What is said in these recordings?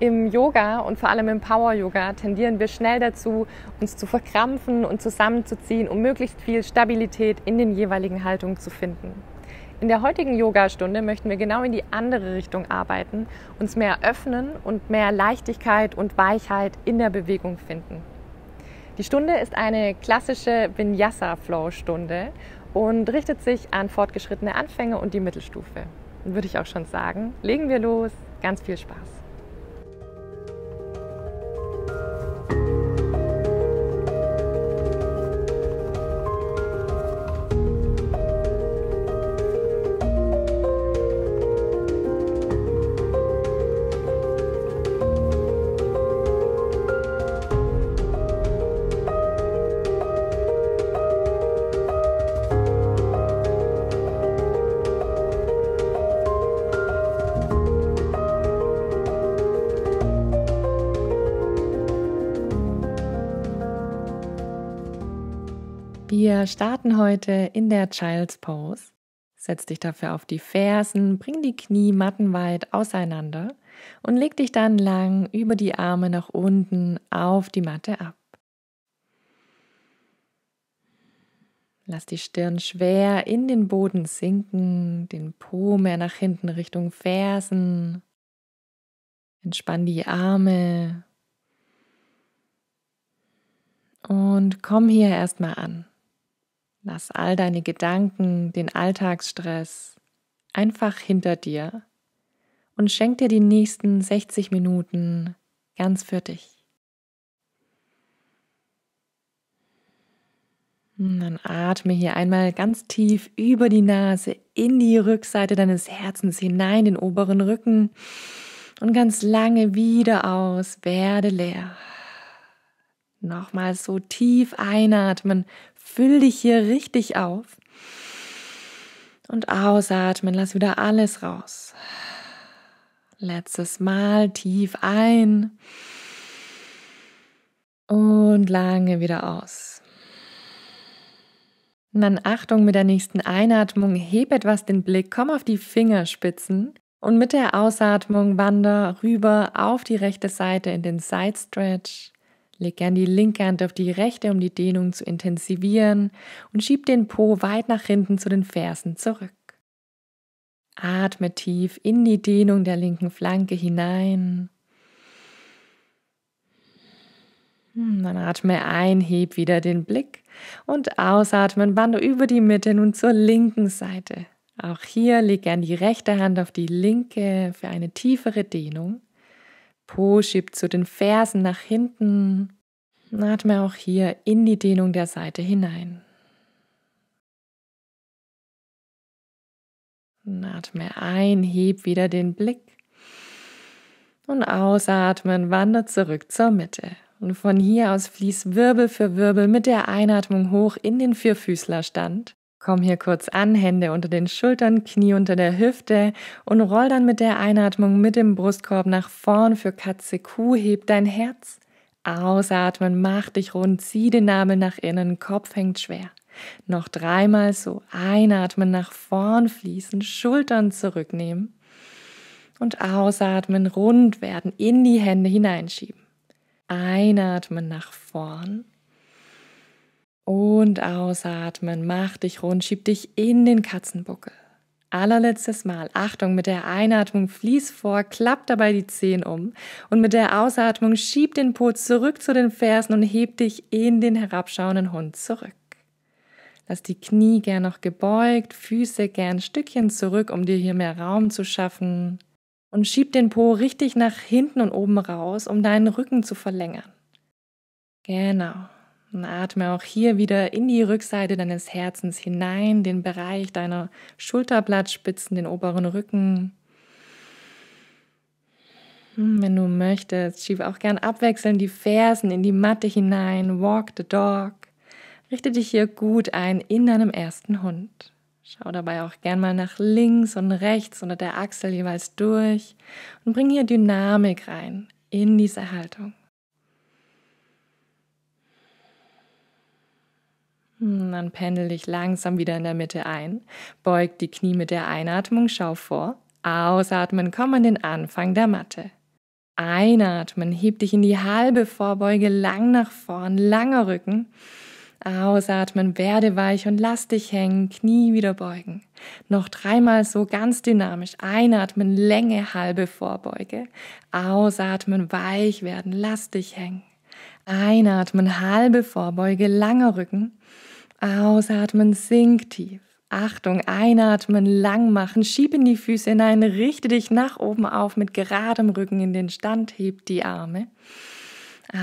im Yoga und vor allem im Power Yoga tendieren wir schnell dazu, uns zu verkrampfen und zusammenzuziehen, um möglichst viel Stabilität in den jeweiligen Haltungen zu finden. In der heutigen Yoga-Stunde möchten wir genau in die andere Richtung arbeiten, uns mehr öffnen und mehr Leichtigkeit und Weichheit in der Bewegung finden. Die Stunde ist eine klassische Vinyasa-Flow-Stunde und richtet sich an fortgeschrittene Anfänger und die Mittelstufe. Würde ich auch schon sagen, legen wir los, ganz viel Spaß! thank you starten heute in der Child's Pose. Setz dich dafür auf die Fersen, bring die Knie mattenweit auseinander und leg dich dann lang über die Arme nach unten auf die Matte ab. Lass die Stirn schwer in den Boden sinken, den Po mehr nach hinten Richtung Fersen. Entspann die Arme. Und komm hier erstmal an. Lass all deine Gedanken, den Alltagsstress einfach hinter dir und schenk dir die nächsten 60 Minuten ganz für dich. Und dann atme hier einmal ganz tief über die Nase in die Rückseite deines Herzens hinein, den oberen Rücken und ganz lange wieder aus, werde leer. Nochmal so tief einatmen, Füll dich hier richtig auf. Und ausatmen, lass wieder alles raus. Letztes Mal tief ein und lange wieder aus. Und dann Achtung mit der nächsten Einatmung, heb etwas den Blick, komm auf die Fingerspitzen und mit der Ausatmung wander rüber auf die rechte Seite in den Side Stretch Leg gern die linke Hand auf die rechte, um die Dehnung zu intensivieren und schieb den Po weit nach hinten zu den Fersen zurück. Atme tief in die Dehnung der linken Flanke hinein. Hm, dann atme ein, heb wieder den Blick und ausatmen, wandere über die Mitte nun zur linken Seite. Auch hier leg gern die rechte Hand auf die linke für eine tiefere Dehnung. Po schiebt zu den Fersen nach hinten. Atme auch hier in die Dehnung der Seite hinein. Atme ein, heb wieder den Blick. Und ausatmen, wander zurück zur Mitte. Und von hier aus fließt Wirbel für Wirbel mit der Einatmung hoch in den Vierfüßlerstand. Komm hier kurz an, Hände unter den Schultern, Knie unter der Hüfte und roll dann mit der Einatmung mit dem Brustkorb nach vorn für Katze Kuh, heb dein Herz. Ausatmen, mach dich rund, zieh den Nabel nach innen, Kopf hängt schwer. Noch dreimal so einatmen, nach vorn fließen, Schultern zurücknehmen und ausatmen, rund werden, in die Hände hineinschieben. Einatmen nach vorn und ausatmen, mach dich rund, schieb dich in den Katzenbuckel. Allerletztes Mal, Achtung, mit der Einatmung fließ vor, klapp dabei die Zehen um und mit der Ausatmung schieb den Po zurück zu den Fersen und heb dich in den herabschauenden Hund zurück. Lass die Knie gern noch gebeugt, Füße gern Stückchen zurück, um dir hier mehr Raum zu schaffen. Und schieb den Po richtig nach hinten und oben raus, um deinen Rücken zu verlängern. Genau. Und atme auch hier wieder in die Rückseite deines Herzens hinein, den Bereich deiner Schulterblattspitzen, den oberen Rücken. Hm, wenn du möchtest, schiebe auch gern abwechselnd die Fersen in die Matte hinein. Walk the dog. Richte dich hier gut ein in deinem ersten Hund. Schau dabei auch gern mal nach links und rechts unter der Achsel jeweils durch und bring hier Dynamik rein in diese Haltung. Hm, dann pendel dich langsam wieder in der Mitte ein. Beug die Knie mit der Einatmung, schau vor. Ausatmen, komm an den Anfang der Matte. Einatmen, heb dich in die halbe Vorbeuge lang nach vorn, langer Rücken. Ausatmen, werde weich und lass dich hängen, Knie wieder beugen. Noch dreimal so ganz dynamisch. Einatmen, Länge, halbe Vorbeuge. Ausatmen, weich werden, lass dich hängen. Einatmen, halbe Vorbeuge, langer Rücken. Ausatmen, sink tief. Achtung, einatmen, lang machen, schieb in die Füße hinein, richte dich nach oben auf mit geradem Rücken in den Stand, heb die Arme.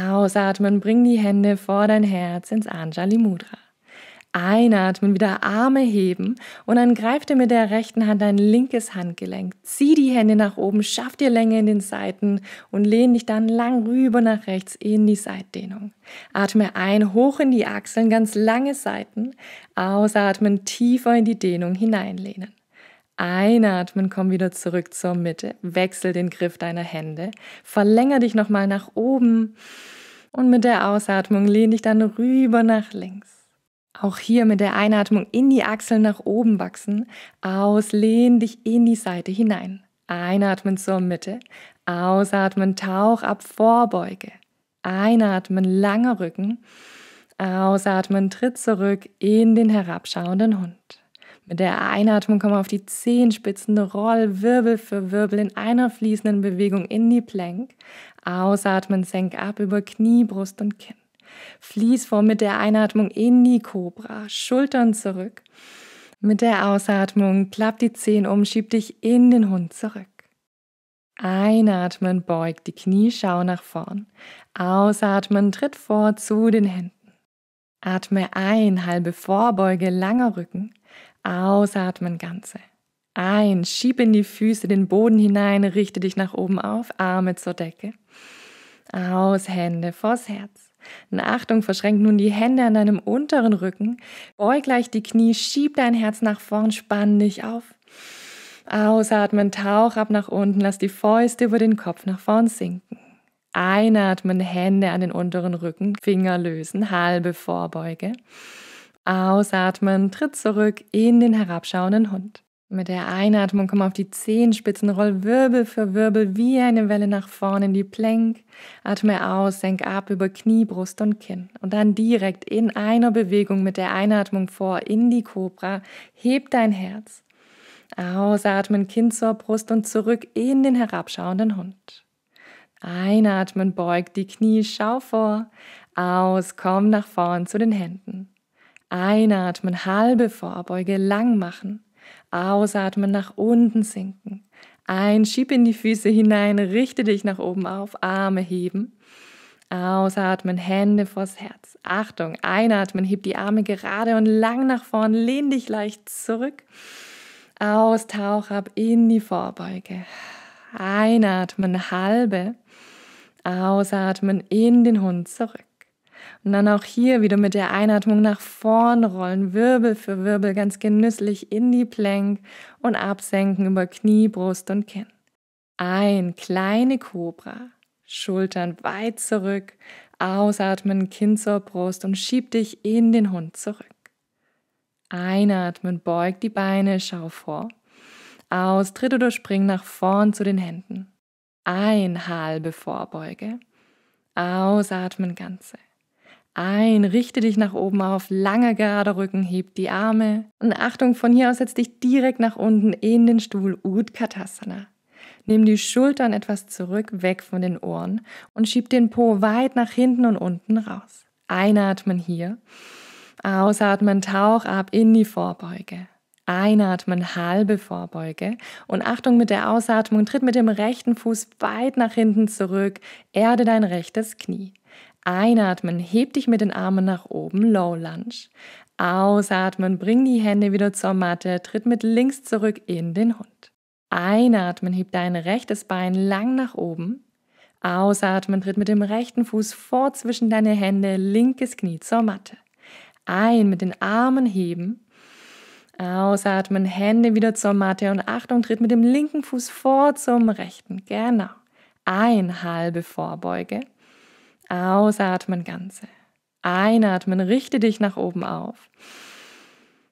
Ausatmen, bring die Hände vor dein Herz ins Anjali Mudra. Einatmen, wieder Arme heben und dann greift ihr mit der rechten Hand dein linkes Handgelenk. Zieh die Hände nach oben, schaff dir Länge in den Seiten und lehn dich dann lang rüber nach rechts in die Seitdehnung. Atme ein, hoch in die Achseln, ganz lange Seiten. Ausatmen, tiefer in die Dehnung hineinlehnen. Einatmen, komm wieder zurück zur Mitte. Wechsel den Griff deiner Hände. Verlänger dich nochmal nach oben und mit der Ausatmung lehn dich dann rüber nach links. Auch hier mit der Einatmung in die Achseln nach oben wachsen. Aus, lehn dich in die Seite hinein. Einatmen zur Mitte. Ausatmen, tauch ab, Vorbeuge. Einatmen, langer Rücken. Ausatmen, tritt zurück in den herabschauenden Hund. Mit der Einatmung komm auf die Zehenspitzen, roll Wirbel für Wirbel in einer fließenden Bewegung in die Plank. Ausatmen, senk ab über Knie, Brust und Kinn. Fließform mit der Einatmung in die Cobra, Schultern zurück. Mit der Ausatmung klappt die Zehen um, schieb dich in den Hund zurück. Einatmen, beugt die Knie, schau nach vorn. Ausatmen, tritt vor zu den Händen. Atme ein, halbe Vorbeuge, langer Rücken. Ausatmen, ganze. Ein, schieb in die Füße den Boden hinein, richte dich nach oben auf, Arme zur Decke. Aus, Hände vors Herz. Eine Achtung, verschränk nun die Hände an deinem unteren Rücken, beug leicht die Knie, schieb dein Herz nach vorn, spann dich auf. Ausatmen, tauch ab nach unten, lass die Fäuste über den Kopf nach vorn sinken. Einatmen, Hände an den unteren Rücken, Finger lösen, halbe Vorbeuge. Ausatmen, tritt zurück in den herabschauenden Hund. Mit der Einatmung komm auf die Zehenspitzen, roll Wirbel für Wirbel wie eine Welle nach vorne in die Plank. Atme aus, senk ab über Knie, Brust und Kinn. Und dann direkt in einer Bewegung mit der Einatmung vor in die Cobra. Heb dein Herz. Ausatmen, Kinn zur Brust und zurück in den herabschauenden Hund. Einatmen, beug die Knie, schau vor. Aus, komm nach vorn zu den Händen. Einatmen, halbe Vorbeuge lang machen. Ausatmen, nach unten sinken. Ein, schieb in die Füße hinein, richte dich nach oben auf, Arme heben. Ausatmen, Hände vors Herz. Achtung, einatmen, heb die Arme gerade und lang nach vorn, lehn dich leicht zurück. Aus, tauch ab in die Vorbeuge. Einatmen, halbe. Ausatmen, in den Hund zurück. Und dann auch hier wieder mit der Einatmung nach vorn rollen, Wirbel für Wirbel ganz genüsslich in die Plank und absenken über Knie, Brust und Kinn. Ein, kleine Kobra, Schultern weit zurück, ausatmen, Kinn zur Brust und schieb dich in den Hund zurück. Einatmen, beug die Beine, schau vor. Aus, tritt oder spring nach vorn zu den Händen. Ein, halbe Vorbeuge. Ausatmen, ganze ein, richte dich nach oben auf, langer gerader Rücken, heb die Arme. Und Achtung, von hier aus setz dich direkt nach unten in den Stuhl Utkatasana. Nimm die Schultern etwas zurück, weg von den Ohren und schieb den Po weit nach hinten und unten raus. Einatmen hier. Ausatmen, tauch ab in die Vorbeuge. Einatmen, halbe Vorbeuge. Und Achtung mit der Ausatmung, tritt mit dem rechten Fuß weit nach hinten zurück, erde dein rechtes Knie. Einatmen, heb dich mit den Armen nach oben, Low Lunge. Ausatmen, bring die Hände wieder zur Matte, tritt mit links zurück in den Hund. Einatmen, heb dein rechtes Bein lang nach oben. Ausatmen, tritt mit dem rechten Fuß vor zwischen deine Hände, linkes Knie zur Matte. Ein, mit den Armen heben. Ausatmen, Hände wieder zur Matte und Achtung, tritt mit dem linken Fuß vor zum rechten. Genau. Ein, halbe Vorbeuge. Ausatmen Ganze. Einatmen, richte dich nach oben auf.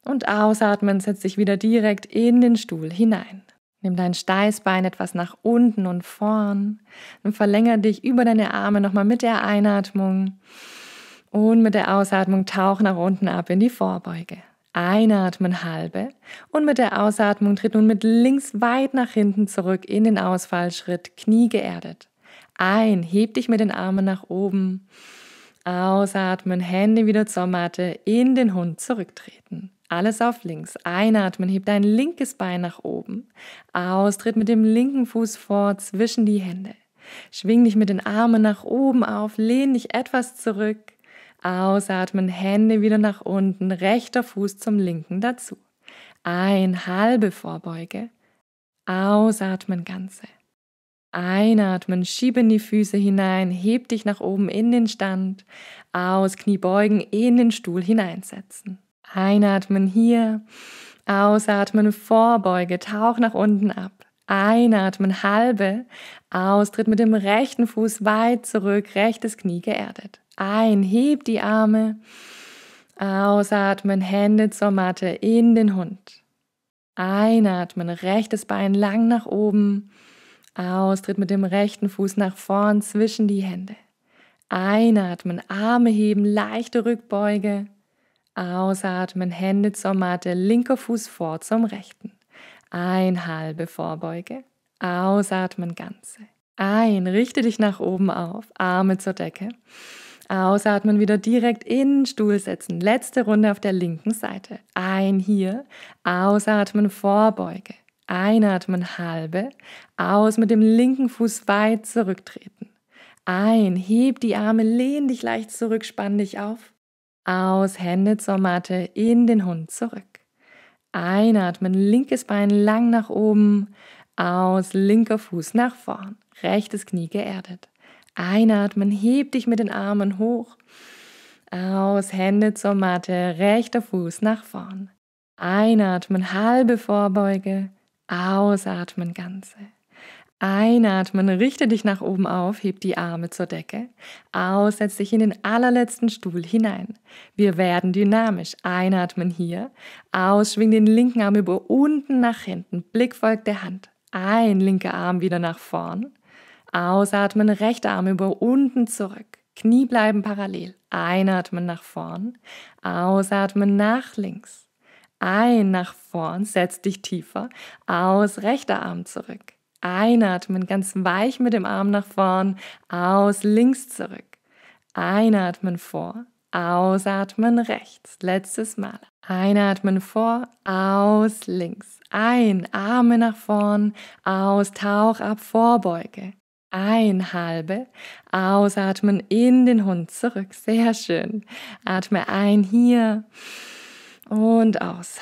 Und ausatmen, setz dich wieder direkt in den Stuhl hinein. Nimm dein Steißbein etwas nach unten und vorn und verlängere dich über deine Arme nochmal mit der Einatmung. Und mit der Ausatmung tauch nach unten ab in die Vorbeuge. Einatmen halbe und mit der Ausatmung tritt nun mit links weit nach hinten zurück in den Ausfallschritt, Knie geerdet ein, heb dich mit den Armen nach oben. Ausatmen, Hände wieder zur Matte, in den Hund zurücktreten. Alles auf links. Einatmen, heb dein linkes Bein nach oben. Austritt mit dem linken Fuß vor zwischen die Hände. Schwing dich mit den Armen nach oben auf, lehn dich etwas zurück. Ausatmen, Hände wieder nach unten, rechter Fuß zum linken dazu. Ein, halbe Vorbeuge. Ausatmen, ganze. Einatmen, schieb in die Füße hinein, heb dich nach oben in den Stand. Aus, Knie beugen, in den Stuhl hineinsetzen. Einatmen hier, ausatmen, Vorbeuge, tauch nach unten ab. Einatmen, halbe, austritt mit dem rechten Fuß weit zurück, rechtes Knie geerdet. Ein, heb die Arme, ausatmen, Hände zur Matte in den Hund. Einatmen, rechtes Bein lang nach oben. Aus, tritt mit dem rechten Fuß nach vorn zwischen die Hände. Einatmen, Arme heben, leichte Rückbeuge. Ausatmen, Hände zur Matte, linker Fuß vor zum rechten. Ein halbe Vorbeuge. Ausatmen, ganze. Ein, richte dich nach oben auf, Arme zur Decke. Ausatmen, wieder direkt in den Stuhl setzen. Letzte Runde auf der linken Seite. Ein hier, ausatmen, Vorbeuge. Einatmen halbe, aus mit dem linken Fuß weit zurücktreten. Ein, heb die Arme, lehn dich leicht zurück, spann dich auf. Aus, Hände zur Matte, in den Hund zurück. Einatmen, linkes Bein lang nach oben, aus, linker Fuß nach vorn, rechtes Knie geerdet. Einatmen, heb dich mit den Armen hoch. Aus, Hände zur Matte, rechter Fuß nach vorn. Einatmen, halbe Vorbeuge. Ausatmen Ganze. Einatmen, richte dich nach oben auf, heb die Arme zur Decke. Aus, setz dich in den allerletzten Stuhl hinein. Wir werden dynamisch. Einatmen hier. Aus, schwing den linken Arm über unten nach hinten. Blick folgt der Hand. Ein, linker Arm wieder nach vorn. Ausatmen, rechter Arm über unten zurück. Knie bleiben parallel. Einatmen nach vorn. Ausatmen nach links. Ein, nach vorn, setz dich tiefer. Aus, rechter Arm zurück. Einatmen, ganz weich mit dem Arm nach vorn. Aus, links zurück. Einatmen vor, ausatmen rechts. Letztes Mal. Einatmen vor, aus links. Ein, Arme nach vorn, aus, Tauch ab, Vorbeuge. Ein, halbe, ausatmen in den Hund zurück. Sehr schön. Atme ein hier und aus.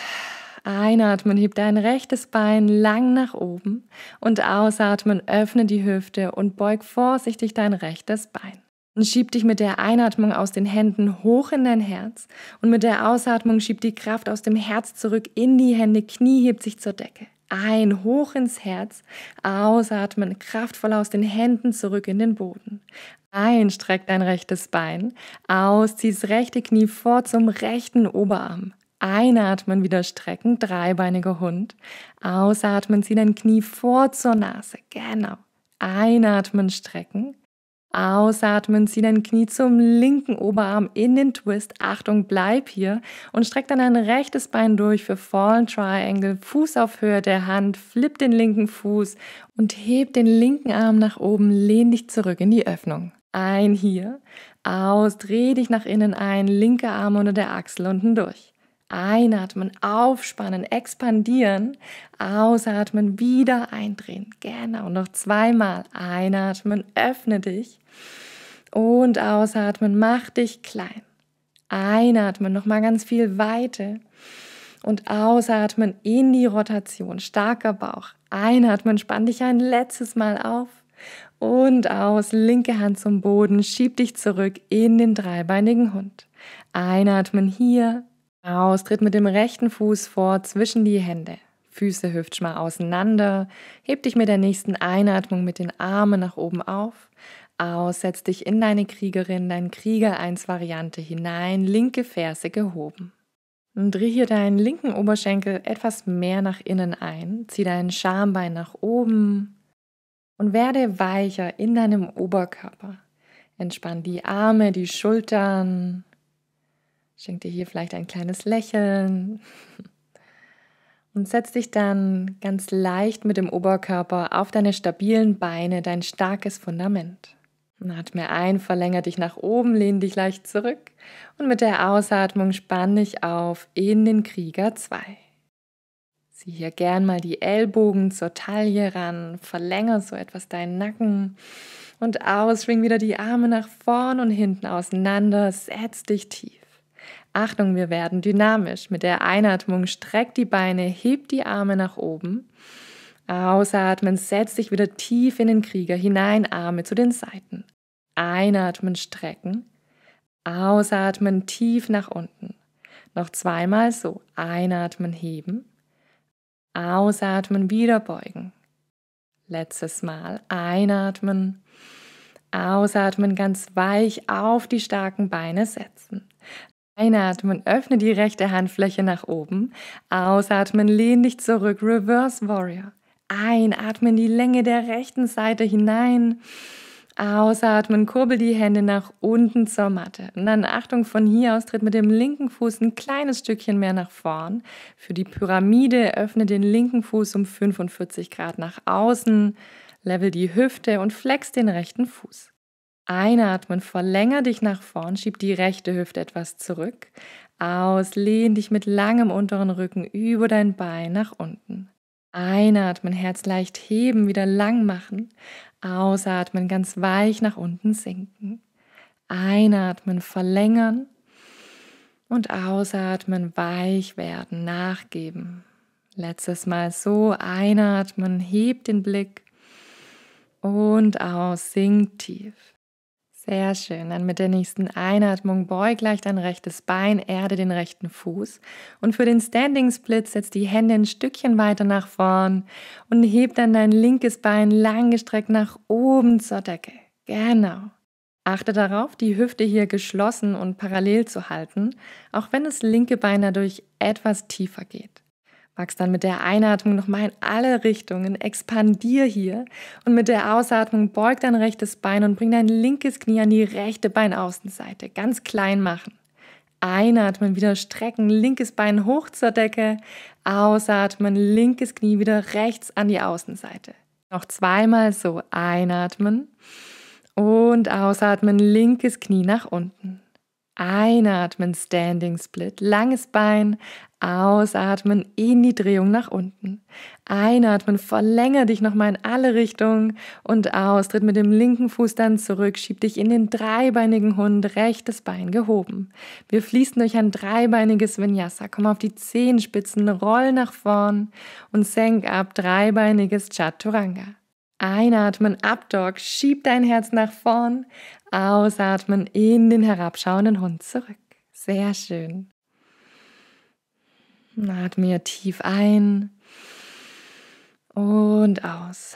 Einatmen, heb dein rechtes Bein lang nach oben und ausatmen, öffne die Hüfte und beug vorsichtig dein rechtes Bein. Und schieb dich mit der Einatmung aus den Händen hoch in dein Herz und mit der Ausatmung schieb die Kraft aus dem Herz zurück in die Hände, Knie hebt sich zur Decke. Ein, hoch ins Herz, ausatmen, kraftvoll aus den Händen zurück in den Boden. Ein, streck dein rechtes Bein, aus, zieh das rechte Knie vor zum rechten Oberarm. Einatmen wieder strecken, dreibeiniger Hund. Ausatmen, ziehen ein Knie vor zur Nase. Genau. Einatmen, strecken. Ausatmen, zieh dein Knie zum linken Oberarm in den Twist. Achtung, bleib hier und streck dann dein rechtes Bein durch für Fallen Triangle. Fuß auf Höhe der Hand, flipp den linken Fuß und heb den linken Arm nach oben, lehn dich zurück in die Öffnung. Ein hier, aus, dreh dich nach innen ein, linker Arm unter der Achsel unten durch. Einatmen, aufspannen, expandieren. Ausatmen, wieder eindrehen. Genau, und noch zweimal. Einatmen, öffne dich. Und ausatmen, mach dich klein. Einatmen, nochmal ganz viel Weite. Und ausatmen in die Rotation. Starker Bauch. Einatmen, spann dich ein letztes Mal auf. Und aus, linke Hand zum Boden, schieb dich zurück in den dreibeinigen Hund. Einatmen hier, aus, tritt mit dem rechten Fuß vor zwischen die Hände. Füße hüftschmal auseinander. Heb dich mit der nächsten Einatmung mit den Armen nach oben auf. Aus, setz dich in deine Kriegerin, dein Krieger 1 Variante hinein, linke Ferse gehoben. Dreh hier deinen linken Oberschenkel etwas mehr nach innen ein, zieh dein Schambein nach oben und werde weicher in deinem Oberkörper. Entspann die Arme, die Schultern, Schenk dir hier vielleicht ein kleines Lächeln und setz dich dann ganz leicht mit dem Oberkörper auf deine stabilen Beine, dein starkes Fundament. Und atme ein, verlängere dich nach oben, lehn dich leicht zurück und mit der Ausatmung spann dich auf in den Krieger 2. Sieh hier gern mal die Ellbogen zur Taille ran, verlängere so etwas deinen Nacken und aus, schwing wieder die Arme nach vorn und hinten auseinander, setz dich tief. Achtung, wir werden dynamisch. Mit der Einatmung streckt die Beine, hebt die Arme nach oben. Ausatmen, setzt dich wieder tief in den Krieger hinein, Arme zu den Seiten. Einatmen, strecken. Ausatmen, tief nach unten. Noch zweimal so. Einatmen, heben. Ausatmen, wieder beugen. Letztes Mal. Einatmen. Ausatmen, ganz weich auf die starken Beine setzen. Einatmen, öffne die rechte Handfläche nach oben. Ausatmen, lehn dich zurück, Reverse Warrior. Einatmen, die Länge der rechten Seite hinein. Ausatmen, kurbel die Hände nach unten zur Matte. Und dann Achtung, von hier aus tritt mit dem linken Fuß ein kleines Stückchen mehr nach vorn. Für die Pyramide öffne den linken Fuß um 45 Grad nach außen, level die Hüfte und flex den rechten Fuß. Einatmen, verlänger dich nach vorn, schieb die rechte Hüfte etwas zurück. Aus, lehn dich mit langem unteren Rücken über dein Bein nach unten. Einatmen, Herz leicht heben, wieder lang machen. Ausatmen, ganz weich nach unten sinken. Einatmen, verlängern. Und ausatmen, weich werden, nachgeben. Letztes Mal so, einatmen, heb den Blick und aus, sink tief. Sehr schön. Dann mit der nächsten Einatmung beug gleich dein rechtes Bein, erde den rechten Fuß. Und für den Standing Split setz die Hände ein Stückchen weiter nach vorn und heb dann dein linkes Bein langgestreckt nach oben zur Decke. Genau. Achte darauf, die Hüfte hier geschlossen und parallel zu halten, auch wenn das linke Bein dadurch etwas tiefer geht. Wachs dann mit der Einatmung nochmal in alle Richtungen, expandier hier und mit der Ausatmung beug dein rechtes Bein und bring dein linkes Knie an die rechte Beinaußenseite, ganz klein machen. Einatmen, wieder strecken, linkes Bein hoch zur Decke, ausatmen, linkes Knie wieder rechts an die Außenseite. Noch zweimal so einatmen und ausatmen, linkes Knie nach unten. Einatmen, Standing Split, langes Bein, ausatmen, in die Drehung nach unten. Einatmen, verlängere dich nochmal in alle Richtungen und aus, tritt mit dem linken Fuß dann zurück, schieb dich in den dreibeinigen Hund, rechtes Bein gehoben. Wir fließen durch ein dreibeiniges Vinyasa, komm auf die Zehenspitzen, roll nach vorn und senk ab, dreibeiniges Chaturanga. Einatmen, Abdog, schieb dein Herz nach vorn. Ausatmen, in den herabschauenden Hund zurück. Sehr schön. Atme tief ein und aus.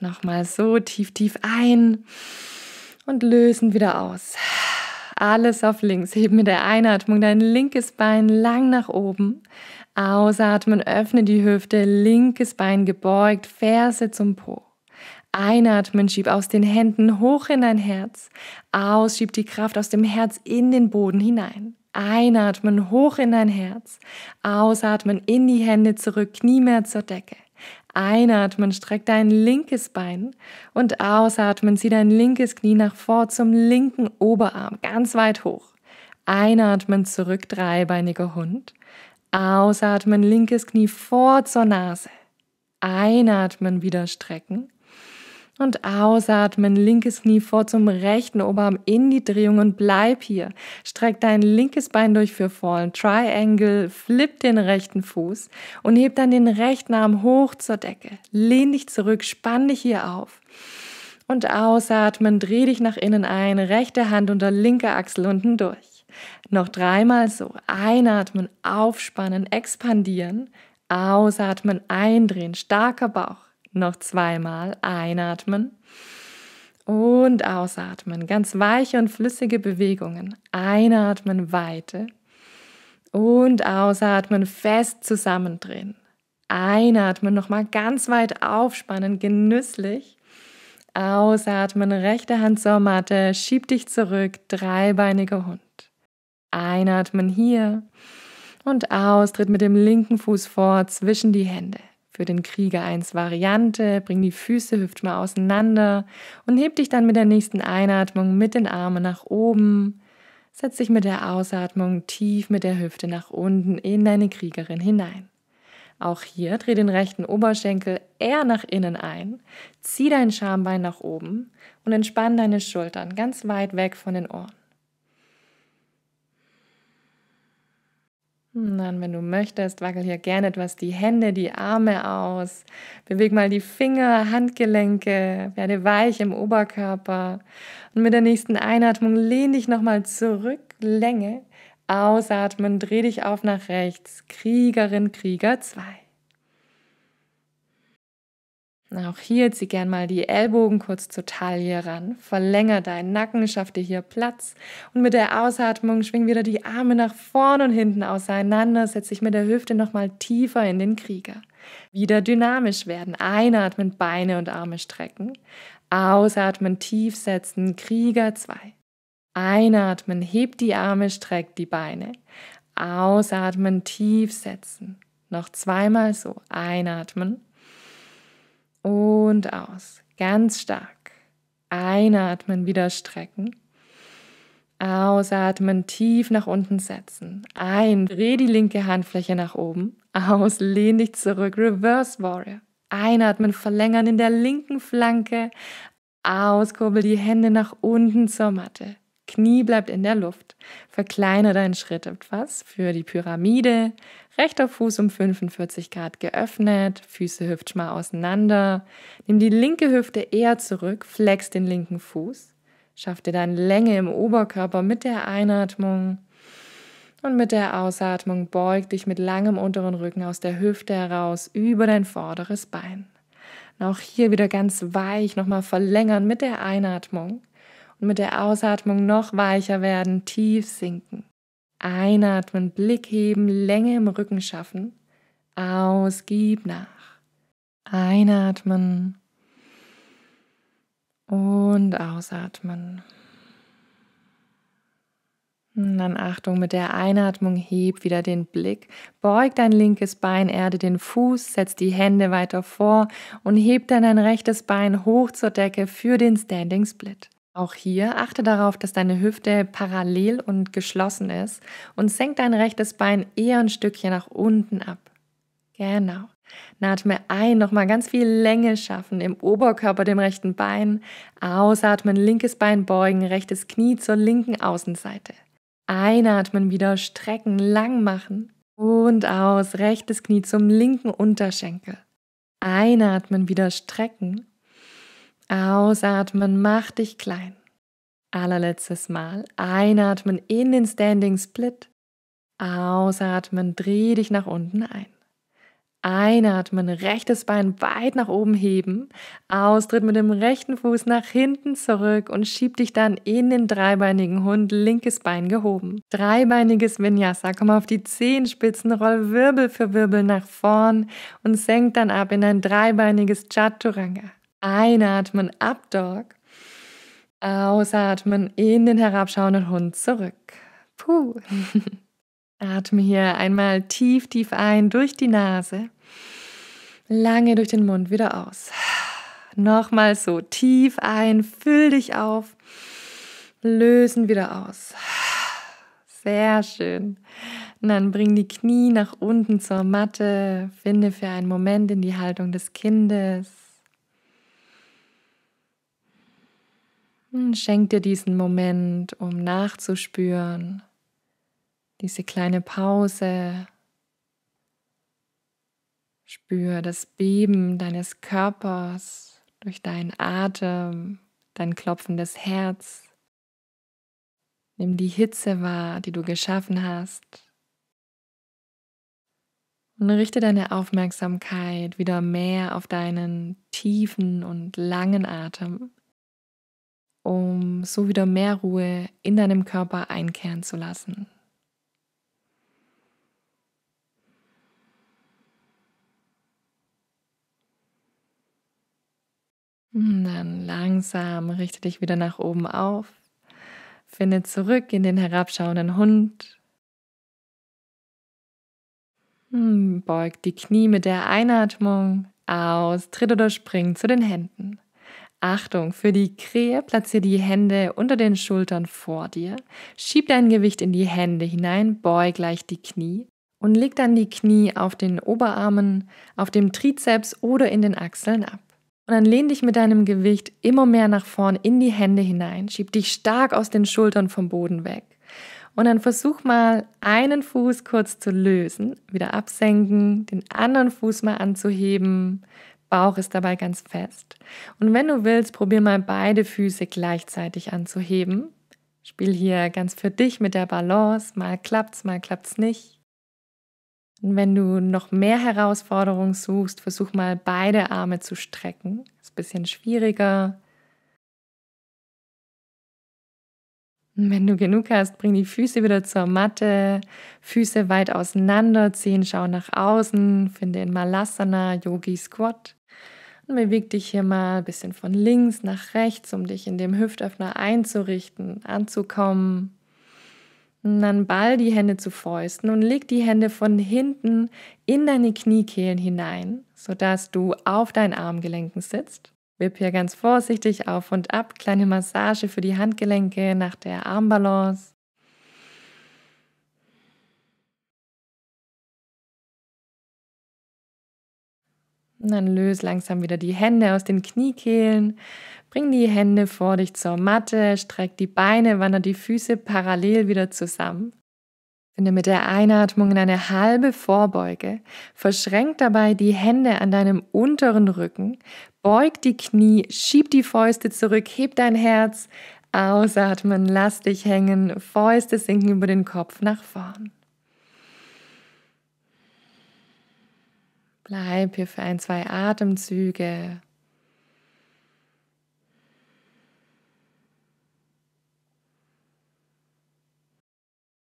Nochmal so tief, tief ein und lösen wieder aus. Alles auf links. Heben mit der Einatmung dein linkes Bein lang nach oben. Ausatmen, öffne die Hüfte, linkes Bein gebeugt, Ferse zum Po. Einatmen, schieb aus den Händen hoch in dein Herz. Aus, schieb die Kraft aus dem Herz in den Boden hinein. Einatmen, hoch in dein Herz. Ausatmen, in die Hände zurück, Knie mehr zur Decke. Einatmen, streck dein linkes Bein und ausatmen, zieh dein linkes Knie nach vor zum linken Oberarm, ganz weit hoch. Einatmen, zurück, dreibeiniger Hund. Ausatmen, linkes Knie vor zur Nase. Einatmen, wieder strecken. Und ausatmen, linkes Knie vor zum rechten Oberarm in die Drehung und bleib hier. Streck dein linkes Bein durch für Fallen Triangle, flip den rechten Fuß und heb dann den rechten Arm hoch zur Decke. Lehn dich zurück, spann dich hier auf. Und ausatmen, dreh dich nach innen ein, rechte Hand unter linke Achsel unten durch. Noch dreimal so. Einatmen, aufspannen, expandieren. Ausatmen, eindrehen, starker Bauch. Noch zweimal einatmen und ausatmen. Ganz weiche und flüssige Bewegungen. Einatmen, Weite. Und ausatmen, fest zusammendrehen. Einatmen, nochmal ganz weit aufspannen, genüsslich. Ausatmen, rechte Hand zur Matte, schieb dich zurück, dreibeiniger Hund. Einatmen hier und aus, tritt mit dem linken Fuß vor zwischen die Hände. Für den Krieger 1 Variante, bring die Füße hüft mal auseinander und heb dich dann mit der nächsten Einatmung mit den Armen nach oben. Setz dich mit der Ausatmung tief mit der Hüfte nach unten in deine Kriegerin hinein. Auch hier dreh den rechten Oberschenkel eher nach innen ein, zieh dein Schambein nach oben und entspann deine Schultern ganz weit weg von den Ohren. Und hm, dann, wenn du möchtest, wackel hier gerne etwas die Hände, die Arme aus. Beweg mal die Finger, Handgelenke, werde weich im Oberkörper. Und mit der nächsten Einatmung lehn dich nochmal zurück, Länge. Ausatmen, dreh dich auf nach rechts. Kriegerin, Krieger 2. Auch hier zieh gern mal die Ellbogen kurz zur Taille ran. Verlänger deinen Nacken, schaff dir hier Platz. Und mit der Ausatmung schwing wieder die Arme nach vorn und hinten auseinander. Setz dich mit der Hüfte nochmal tiefer in den Krieger. Wieder dynamisch werden. Einatmen, Beine und Arme strecken. Ausatmen, tief setzen. Krieger 2. Einatmen, heb die Arme, streck die Beine. Ausatmen, tief setzen. Noch zweimal so. Einatmen und aus. Ganz stark. Einatmen, wieder strecken. Ausatmen, tief nach unten setzen. Ein, dreh die linke Handfläche nach oben. Aus, lehn dich zurück, Reverse Warrior. Einatmen, verlängern in der linken Flanke. Aus, kurbel die Hände nach unten zur Matte. Knie bleibt in der Luft. Verkleinere deinen Schritt etwas für die Pyramide. Rechter Fuß um 45 Grad geöffnet, Füße hüftschmal auseinander. Nimm die linke Hüfte eher zurück, flex den linken Fuß. Schaff dir dann Länge im Oberkörper mit der Einatmung. Und mit der Ausatmung beug dich mit langem unteren Rücken aus der Hüfte heraus über dein vorderes Bein. Und auch hier wieder ganz weich nochmal verlängern mit der Einatmung und mit der Ausatmung noch weicher werden, tief sinken. Einatmen, Blick heben, Länge im Rücken schaffen. Aus, gib nach. Einatmen und ausatmen. Und dann Achtung, mit der Einatmung heb wieder den Blick, beug dein linkes Bein, erde den Fuß, setz die Hände weiter vor und heb dann dein rechtes Bein hoch zur Decke für den Standing Split. Auch hier achte darauf, dass deine Hüfte parallel und geschlossen ist und senk dein rechtes Bein eher ein Stückchen nach unten ab. Genau. Na, atme ein, nochmal ganz viel Länge schaffen im Oberkörper, dem rechten Bein. Ausatmen, linkes Bein beugen, rechtes Knie zur linken Außenseite. Einatmen, wieder strecken, lang machen. Und aus, rechtes Knie zum linken Unterschenkel. Einatmen, wieder strecken. Ausatmen, mach dich klein. Allerletztes Mal. Einatmen in den Standing Split. Ausatmen, dreh dich nach unten ein. Einatmen, rechtes Bein weit nach oben heben. Austritt mit dem rechten Fuß nach hinten zurück und schieb dich dann in den dreibeinigen Hund, linkes Bein gehoben. Dreibeiniges Vinyasa, komm auf die Zehenspitzen, roll Wirbel für Wirbel nach vorn und senk dann ab in ein dreibeiniges Chaturanga. Einatmen, Abdog. Ausatmen in den herabschauenden Hund zurück. Puh. Atme hier einmal tief, tief ein durch die Nase. Lange durch den Mund wieder aus. Nochmal so tief ein, füll dich auf. Lösen wieder aus. Sehr schön. Und dann bring die Knie nach unten zur Matte. Finde für einen Moment in die Haltung des Kindes. Schenk dir diesen Moment, um nachzuspüren, diese kleine Pause. Spür das Beben deines Körpers durch deinen Atem, dein klopfendes Herz. Nimm die Hitze wahr, die du geschaffen hast. Und richte deine Aufmerksamkeit wieder mehr auf deinen tiefen und langen Atem um so wieder mehr Ruhe in deinem Körper einkehren zu lassen. Dann langsam richte dich wieder nach oben auf. Finde zurück in den herabschauenden Hund. Hm, beug die Knie mit der Einatmung aus, tritt oder spring zu den Händen. Achtung, für die Krähe platziere die Hände unter den Schultern vor dir, schieb dein Gewicht in die Hände hinein, beug gleich die Knie und leg dann die Knie auf den Oberarmen, auf dem Trizeps oder in den Achseln ab. Und dann lehn dich mit deinem Gewicht immer mehr nach vorn in die Hände hinein, schieb dich stark aus den Schultern vom Boden weg. Und dann versuch mal, einen Fuß kurz zu lösen, wieder absenken, den anderen Fuß mal anzuheben, Bauch ist dabei ganz fest. Und wenn du willst, probier mal beide Füße gleichzeitig anzuheben. Spiel hier ganz für dich mit der Balance. Mal klappt's, mal klappt's nicht. Und wenn du noch mehr Herausforderungen suchst, versuch mal beide Arme zu strecken. Ist ein bisschen schwieriger. Und wenn du genug hast, bring die Füße wieder zur Matte, Füße weit auseinander, Zehen schauen nach außen, finde in Malasana Yogi Squat. Und beweg dich hier mal ein bisschen von links nach rechts, um dich in dem Hüftöffner einzurichten, anzukommen. Und dann ball die Hände zu Fäusten und leg die Hände von hinten in deine Kniekehlen hinein, sodass du auf deinen Armgelenken sitzt. Wipp hier ganz vorsichtig auf und ab, kleine Massage für die Handgelenke nach der Armbalance. Und dann löse langsam wieder die Hände aus den Kniekehlen. Bring die Hände vor dich zur Matte, streck die Beine, wandere die Füße parallel wieder zusammen. Finde mit der Einatmung in eine halbe Vorbeuge, verschränk dabei die Hände an deinem unteren Rücken, beug die Knie, schieb die Fäuste zurück, heb dein Herz, ausatmen, lass dich hängen, Fäuste sinken über den Kopf nach vorn. Bleib hier für ein, zwei Atemzüge.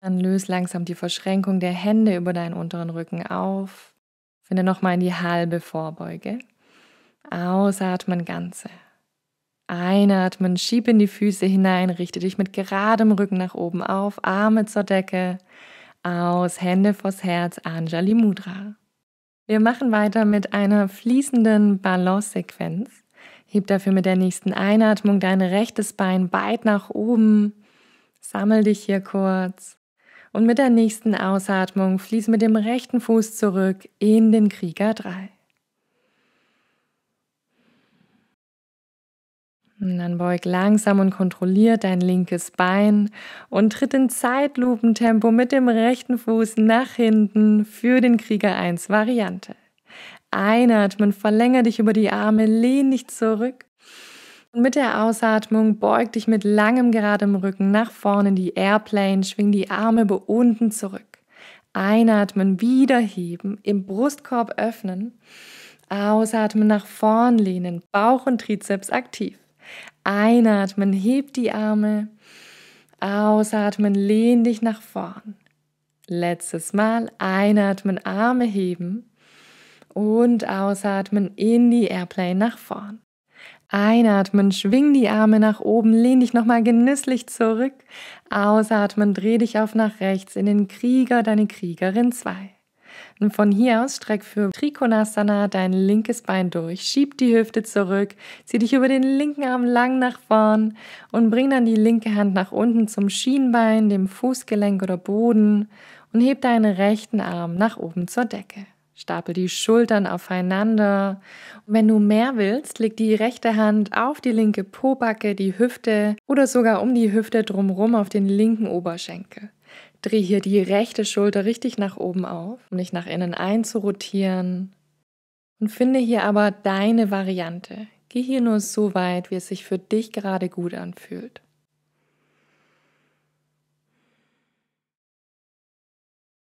Dann löse langsam die Verschränkung der Hände über deinen unteren Rücken auf. Finde nochmal in die halbe Vorbeuge. Ausatmen Ganze. Einatmen, schieb in die Füße hinein, richte dich mit geradem Rücken nach oben auf, Arme zur Decke. Aus, Hände vors Herz, Anjali Mudra. Wir machen weiter mit einer fließenden Balance-Sequenz. Heb dafür mit der nächsten Einatmung dein rechtes Bein weit nach oben. Sammel dich hier kurz. Und mit der nächsten Ausatmung fließ mit dem rechten Fuß zurück in den Krieger 3. Und dann beug langsam und kontrolliert dein linkes Bein und tritt in Zeitlupentempo mit dem rechten Fuß nach hinten für den Krieger 1 Variante. Einatmen, verlängere dich über die Arme, lehn dich zurück. Und mit der Ausatmung beug dich mit langem geradem Rücken nach vorne in die Airplane, schwing die Arme über unten zurück. Einatmen, wiederheben, im Brustkorb öffnen. Ausatmen, nach vorn lehnen, Bauch und Trizeps aktiv. Einatmen, heb die Arme. Ausatmen, lehn dich nach vorn. Letztes Mal einatmen, Arme heben und ausatmen in die Airplane nach vorn. Einatmen, schwing die Arme nach oben, lehn dich nochmal genüsslich zurück. Ausatmen, dreh dich auf nach rechts in den Krieger, deine Kriegerin 2. Und von hier aus streck für Trikonasana dein linkes Bein durch, schieb die Hüfte zurück, zieh dich über den linken Arm lang nach vorn und bring dann die linke Hand nach unten zum Schienbein, dem Fußgelenk oder Boden und heb deinen rechten Arm nach oben zur Decke. Stapel die Schultern aufeinander. Und wenn du mehr willst, leg die rechte Hand auf die linke Pobacke, die Hüfte oder sogar um die Hüfte drumherum auf den linken Oberschenkel. Dreh hier die rechte Schulter richtig nach oben auf, um dich nach innen einzurotieren. Und finde hier aber deine Variante. Geh hier nur so weit, wie es sich für dich gerade gut anfühlt.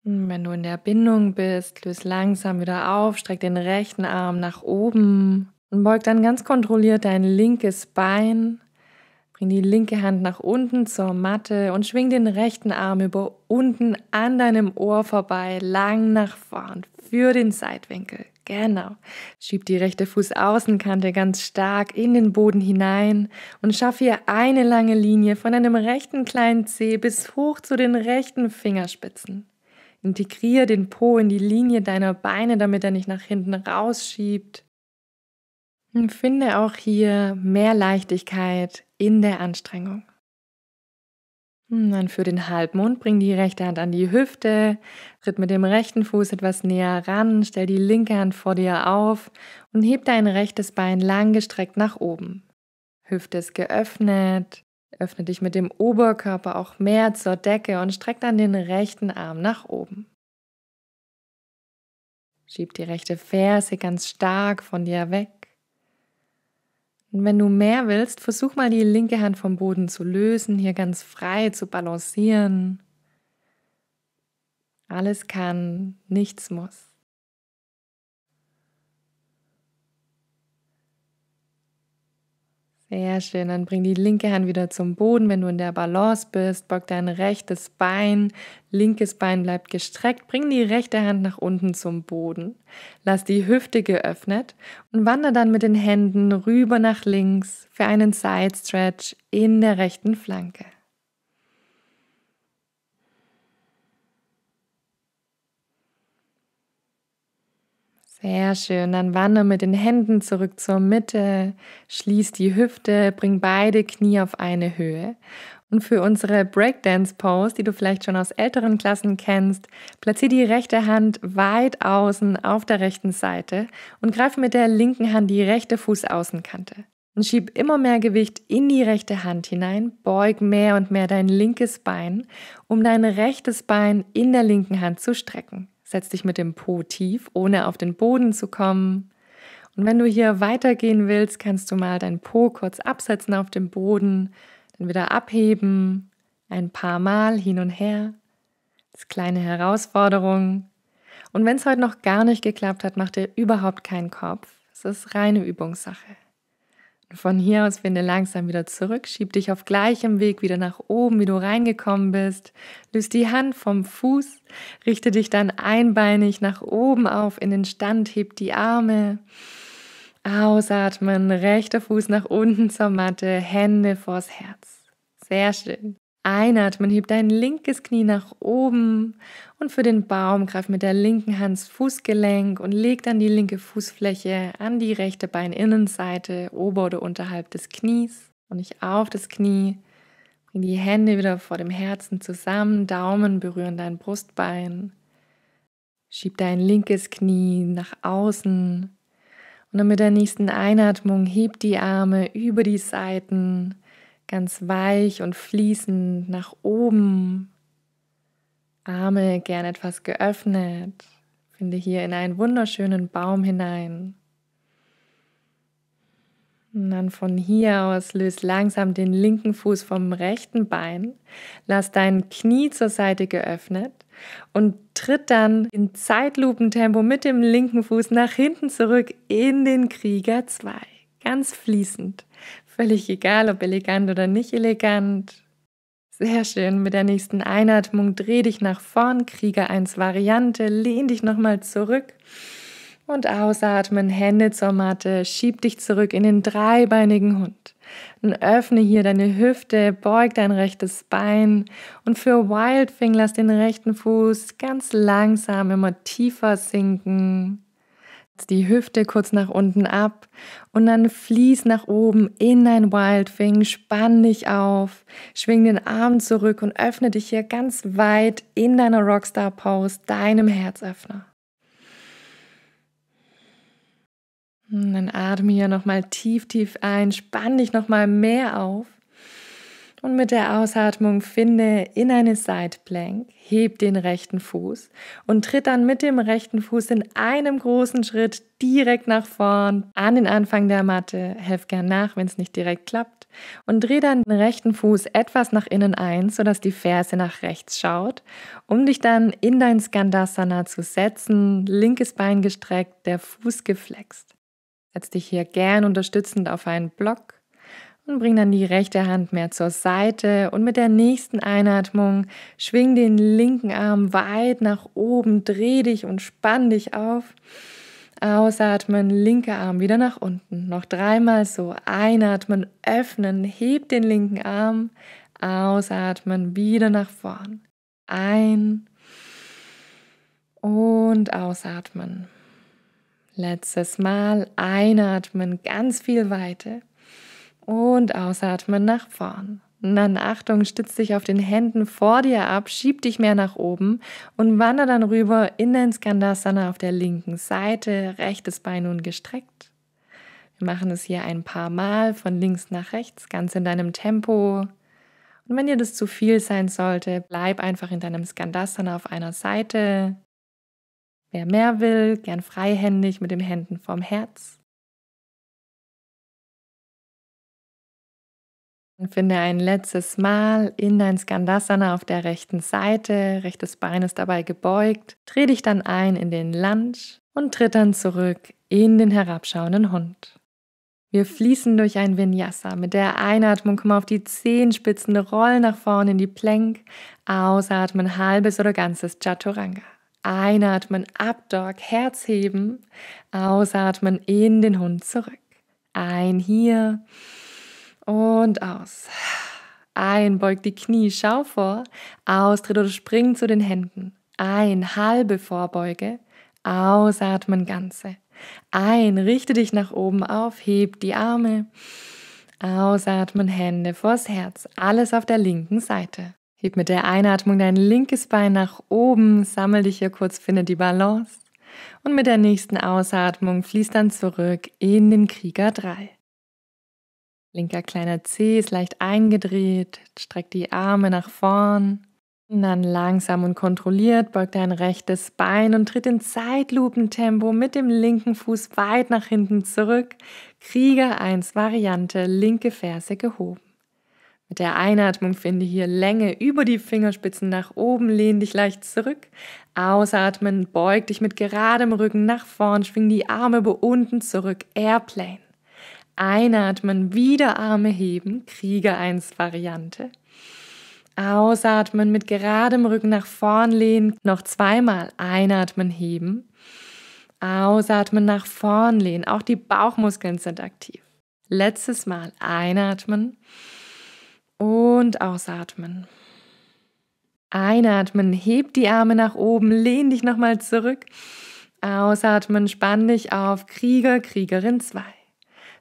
Hm, wenn du in der Bindung bist, löst langsam wieder auf, streck den rechten Arm nach oben und beug dann ganz kontrolliert dein linkes Bein Bring die linke Hand nach unten zur Matte und schwing den rechten Arm über unten an deinem Ohr vorbei, lang nach vorn für den Seitwinkel. Genau. Schieb die rechte Fußaußenkante ganz stark in den Boden hinein und schaff hier eine lange Linie von deinem rechten kleinen Zeh bis hoch zu den rechten Fingerspitzen. Integrier den Po in die Linie deiner Beine, damit er nicht nach hinten rausschiebt. Und finde auch hier mehr Leichtigkeit in der Anstrengung. Und hm, dann für den Halbmond bring die rechte Hand an die Hüfte, tritt mit dem rechten Fuß etwas näher ran, stell die linke Hand vor dir auf und heb dein rechtes Bein langgestreckt nach oben. Hüfte ist geöffnet, öffne dich mit dem Oberkörper auch mehr zur Decke und streck dann den rechten Arm nach oben. Schieb die rechte Ferse ganz stark von dir weg. Und wenn du mehr willst, versuch mal die linke Hand vom Boden zu lösen, hier ganz frei zu balancieren. Alles kann, nichts muss. Sehr schön. Dann bring die linke Hand wieder zum Boden, wenn du in der Balance bist. Bock dein rechtes Bein. Linkes Bein bleibt gestreckt. Bring die rechte Hand nach unten zum Boden. Lass die Hüfte geöffnet und wander dann mit den Händen rüber nach links für einen Side Stretch in der rechten Flanke. Sehr schön. Dann wandere mit den Händen zurück zur Mitte. Schließ die Hüfte, bring beide Knie auf eine Höhe. Und für unsere Breakdance-Pose, die du vielleicht schon aus älteren Klassen kennst, platziere die rechte Hand weit außen auf der rechten Seite und greife mit der linken Hand die rechte Fußaußenkante. Und schieb immer mehr Gewicht in die rechte Hand hinein, beug mehr und mehr dein linkes Bein, um dein rechtes Bein in der linken Hand zu strecken. Setz dich mit dem Po tief, ohne auf den Boden zu kommen. Und wenn du hier weitergehen willst, kannst du mal deinen Po kurz absetzen auf dem Boden, dann wieder abheben, ein paar Mal hin und her. Das ist kleine Herausforderung. Und wenn es heute noch gar nicht geklappt hat, mach dir überhaupt keinen Kopf. Es ist reine Übungssache von hier aus finde langsam wieder zurück, schieb dich auf gleichem Weg wieder nach oben, wie du reingekommen bist. Löst die Hand vom Fuß, richte dich dann einbeinig nach oben auf in den Stand, heb die Arme. Ausatmen, rechter Fuß nach unten zur Matte, Hände vors Herz. Sehr schön. Einatmen, heb dein linkes Knie nach oben und für den Baum greif mit der linken Hand Fußgelenk und leg dann die linke Fußfläche an die rechte Beininnenseite, ober oder unterhalb des Knies und ich auf das Knie. Bring die Hände wieder vor dem Herzen zusammen, Daumen berühren dein Brustbein. Schieb dein linkes Knie nach außen und dann mit der nächsten Einatmung heb die Arme über die Seiten ganz weich und fließend nach oben. Arme gern etwas geöffnet. Finde hier in einen wunderschönen Baum hinein. Und dann von hier aus löst langsam den linken Fuß vom rechten Bein, lass dein Knie zur Seite geöffnet und tritt dann in Zeitlupentempo mit dem linken Fuß nach hinten zurück in den Krieger 2. Ganz fließend. Völlig egal, ob elegant oder nicht elegant. Sehr schön. Mit der nächsten Einatmung dreh dich nach vorn, Krieger 1 Variante, lehn dich nochmal zurück. Und ausatmen, Hände zur Matte, schieb dich zurück in den dreibeinigen Hund. Und öffne hier deine Hüfte, beug dein rechtes Bein und für Wildfing lass den rechten Fuß ganz langsam immer tiefer sinken die Hüfte kurz nach unten ab und dann fließ nach oben in dein Wildfing, spann dich auf, schwing den Arm zurück und öffne dich hier ganz weit in deiner Rockstar Pose, deinem Herzöffner. Und dann atme hier nochmal tief, tief ein, spann dich nochmal mehr auf und mit der Ausatmung finde in eine Side Plank, heb den rechten Fuß und tritt dann mit dem rechten Fuß in einem großen Schritt direkt nach vorn an den Anfang der Matte. Helf gern nach, wenn es nicht direkt klappt. Und dreh dann den rechten Fuß etwas nach innen ein, sodass die Ferse nach rechts schaut, um dich dann in dein Skandasana zu setzen. Linkes Bein gestreckt, der Fuß geflext. Setz dich hier gern unterstützend auf einen Block und bring dann die rechte Hand mehr zur Seite und mit der nächsten Einatmung schwing den linken Arm weit nach oben, dreh dich und spann dich auf. Ausatmen, linke Arm wieder nach unten. Noch dreimal so. Einatmen, öffnen, heb den linken Arm. Ausatmen, wieder nach vorn. Ein und ausatmen. Letztes Mal einatmen, ganz viel Weite und ausatmen nach vorn. Und dann Achtung, stütz dich auf den Händen vor dir ab, schieb dich mehr nach oben und wander dann rüber in den Skandasana auf der linken Seite, rechtes Bein nun gestreckt. Wir machen es hier ein paar Mal von links nach rechts, ganz in deinem Tempo. Und wenn dir das zu viel sein sollte, bleib einfach in deinem Skandasana auf einer Seite. Wer mehr will, gern freihändig mit den Händen vorm Herz. Und finde ein letztes Mal in dein Skandasana auf der rechten Seite, rechtes Bein ist dabei gebeugt. Dreh dich dann ein in den Lunge und tritt dann zurück in den herabschauenden Hund. Wir fließen durch ein Vinyasa. Mit der Einatmung komm auf die Zehenspitzen, roll nach vorne in die Plank. Ausatmen halbes oder ganzes Chaturanga. Einatmen, Abdog, Herz heben. Ausatmen in den Hund zurück. Ein hier und aus. Ein, beug die Knie, schau vor. Austritt oder spring zu den Händen. Ein, halbe Vorbeuge. Ausatmen, ganze. Ein, richte dich nach oben auf, heb die Arme. Ausatmen, Hände vors Herz. Alles auf der linken Seite. Heb mit der Einatmung dein linkes Bein nach oben, sammel dich hier kurz, finde die Balance. Und mit der nächsten Ausatmung fließt dann zurück in den Krieger 3. Linker kleiner Zeh ist leicht eingedreht, streck die Arme nach vorn. dann langsam und kontrolliert beugt dein rechtes Bein und tritt in Zeitlupentempo mit dem linken Fuß weit nach hinten zurück. Krieger 1 Variante, linke Ferse gehoben. Mit der Einatmung finde hier Länge über die Fingerspitzen nach oben, lehn dich leicht zurück. Ausatmen, beug dich mit geradem Rücken nach vorn, schwing die Arme über unten zurück, Airplane. Einatmen, wieder Arme heben, Krieger 1 Variante. Ausatmen, mit geradem Rücken nach vorn lehnen, noch zweimal einatmen, heben. Ausatmen, nach vorn lehnen, auch die Bauchmuskeln sind aktiv. Letztes Mal einatmen und ausatmen. Einatmen, heb die Arme nach oben, lehn dich nochmal zurück. Ausatmen, spann dich auf, Krieger, Kriegerin 2.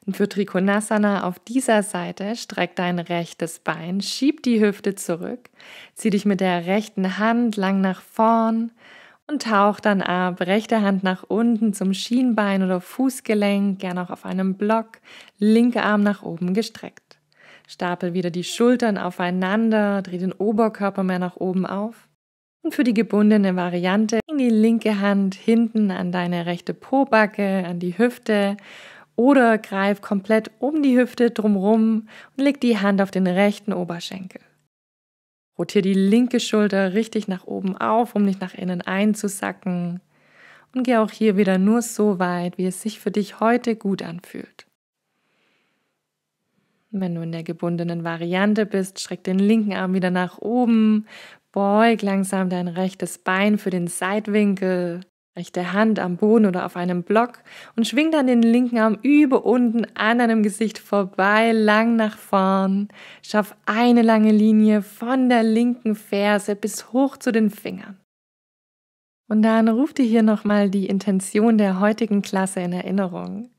Und für Trikonasana auf dieser Seite streck dein rechtes Bein, schieb die Hüfte zurück, zieh dich mit der rechten Hand lang nach vorn und tauch dann ab. Rechte Hand nach unten zum Schienbein oder Fußgelenk, gern auch auf einem Block, linke Arm nach oben gestreckt. Stapel wieder die Schultern aufeinander, dreh den Oberkörper mehr nach oben auf. Und für die gebundene Variante in die linke Hand hinten an deine rechte Pobacke, an die Hüfte oder greif komplett um die Hüfte drumrum und leg die Hand auf den rechten Oberschenkel. Rotier die linke Schulter richtig nach oben auf, um nicht nach innen einzusacken. Und geh auch hier wieder nur so weit, wie es sich für dich heute gut anfühlt. Wenn du in der gebundenen Variante bist, streck den linken Arm wieder nach oben, beug langsam dein rechtes Bein für den Seitwinkel rechte Hand am Boden oder auf einem Block und schwing dann den linken Arm über unten an deinem Gesicht vorbei, lang nach vorn. Schaff eine lange Linie von der linken Ferse bis hoch zu den Fingern. Und dann ruf dir hier nochmal die Intention der heutigen Klasse in Erinnerung.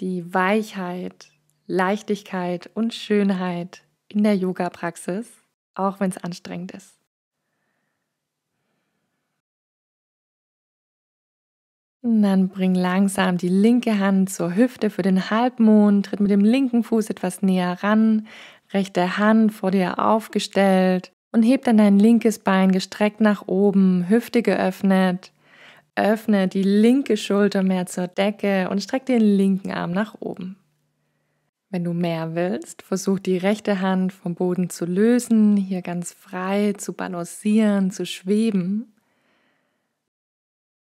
Die Weichheit, Leichtigkeit und Schönheit in der Yoga-Praxis, auch wenn es anstrengend ist. Und dann bring langsam die linke Hand zur Hüfte für den Halbmond, tritt mit dem linken Fuß etwas näher ran, rechte Hand vor dir aufgestellt und heb dann dein linkes Bein gestreckt nach oben, Hüfte geöffnet. Öffne die linke Schulter mehr zur Decke und streck den linken Arm nach oben. Wenn du mehr willst, versuch die rechte Hand vom Boden zu lösen, hier ganz frei zu balancieren, zu schweben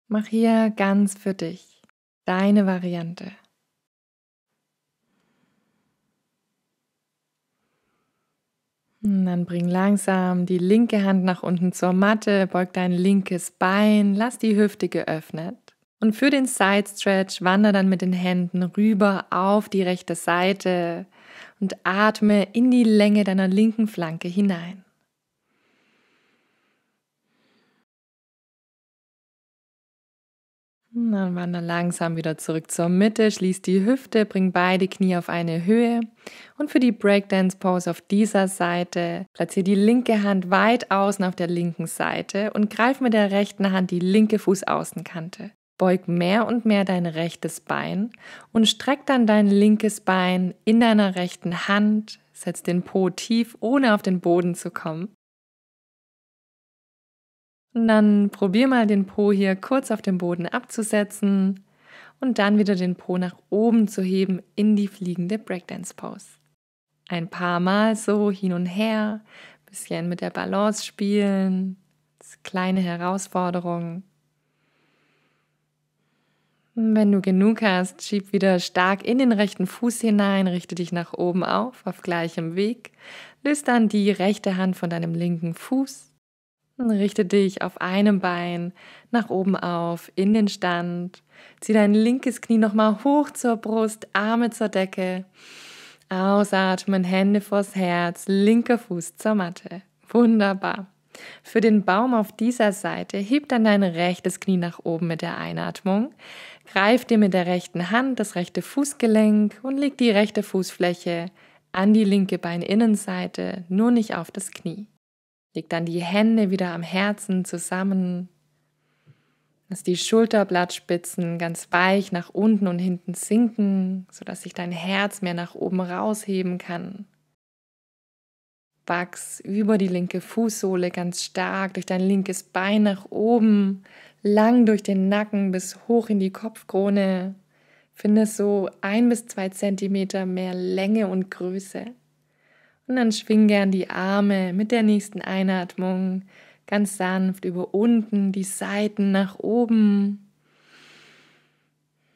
Mach hier ganz für dich deine Variante. Und hm, dann bring langsam die linke Hand nach unten zur Matte, beug dein linkes Bein, lass die Hüfte geöffnet. Und für den Side Stretch wander dann mit den Händen rüber auf die rechte Seite und atme in die Länge deiner linken Flanke hinein. Dann wander langsam wieder zurück zur Mitte, schließ die Hüfte, bring beide Knie auf eine Höhe. Und für die Breakdance Pose auf dieser Seite platziere die linke Hand weit außen auf der linken Seite und greif mit der rechten Hand die linke Fußaußenkante. Beug mehr und mehr dein rechtes Bein und streck dann dein linkes Bein in deiner rechten Hand, setz den Po tief, ohne auf den Boden zu kommen. Und dann probier mal den Po hier kurz auf dem Boden abzusetzen und dann wieder den Po nach oben zu heben in die fliegende Breakdance Pose. Ein paar Mal so hin und her, bisschen mit der Balance spielen, kleine Herausforderung. Wenn du genug hast, schieb wieder stark in den rechten Fuß hinein, richte dich nach oben auf, auf gleichem Weg, löst dann die rechte Hand von deinem linken Fuß Richte dich auf einem Bein nach oben auf, in den Stand. Zieh dein linkes Knie nochmal hoch zur Brust, Arme zur Decke. Ausatmen, Hände vors Herz, linker Fuß zur Matte. Wunderbar. Für den Baum auf dieser Seite heb dann dein rechtes Knie nach oben mit der Einatmung. Greif dir mit der rechten Hand das rechte Fußgelenk und leg die rechte Fußfläche an die linke Beininnenseite, nur nicht auf das Knie. Leg dann die Hände wieder am Herzen zusammen. Lass die Schulterblattspitzen ganz weich nach unten und hinten sinken, sodass sich dein Herz mehr nach oben rausheben kann. Wachs über die linke Fußsohle ganz stark durch dein linkes Bein nach oben, lang durch den Nacken bis hoch in die Kopfkrone. Finde so ein bis zwei Zentimeter mehr Länge und Größe. Und dann schwing gern die Arme mit der nächsten Einatmung ganz sanft über unten, die Seiten nach oben.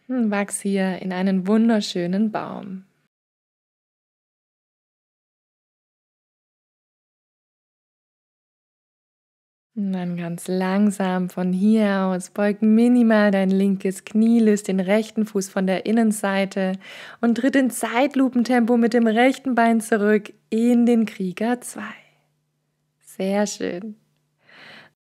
Und wachs hier in einen wunderschönen Baum. Und dann ganz langsam von hier aus beug minimal dein linkes Knie, löst den rechten Fuß von der Innenseite und tritt in Zeitlupentempo mit dem rechten Bein zurück in den Krieger 2. Sehr schön.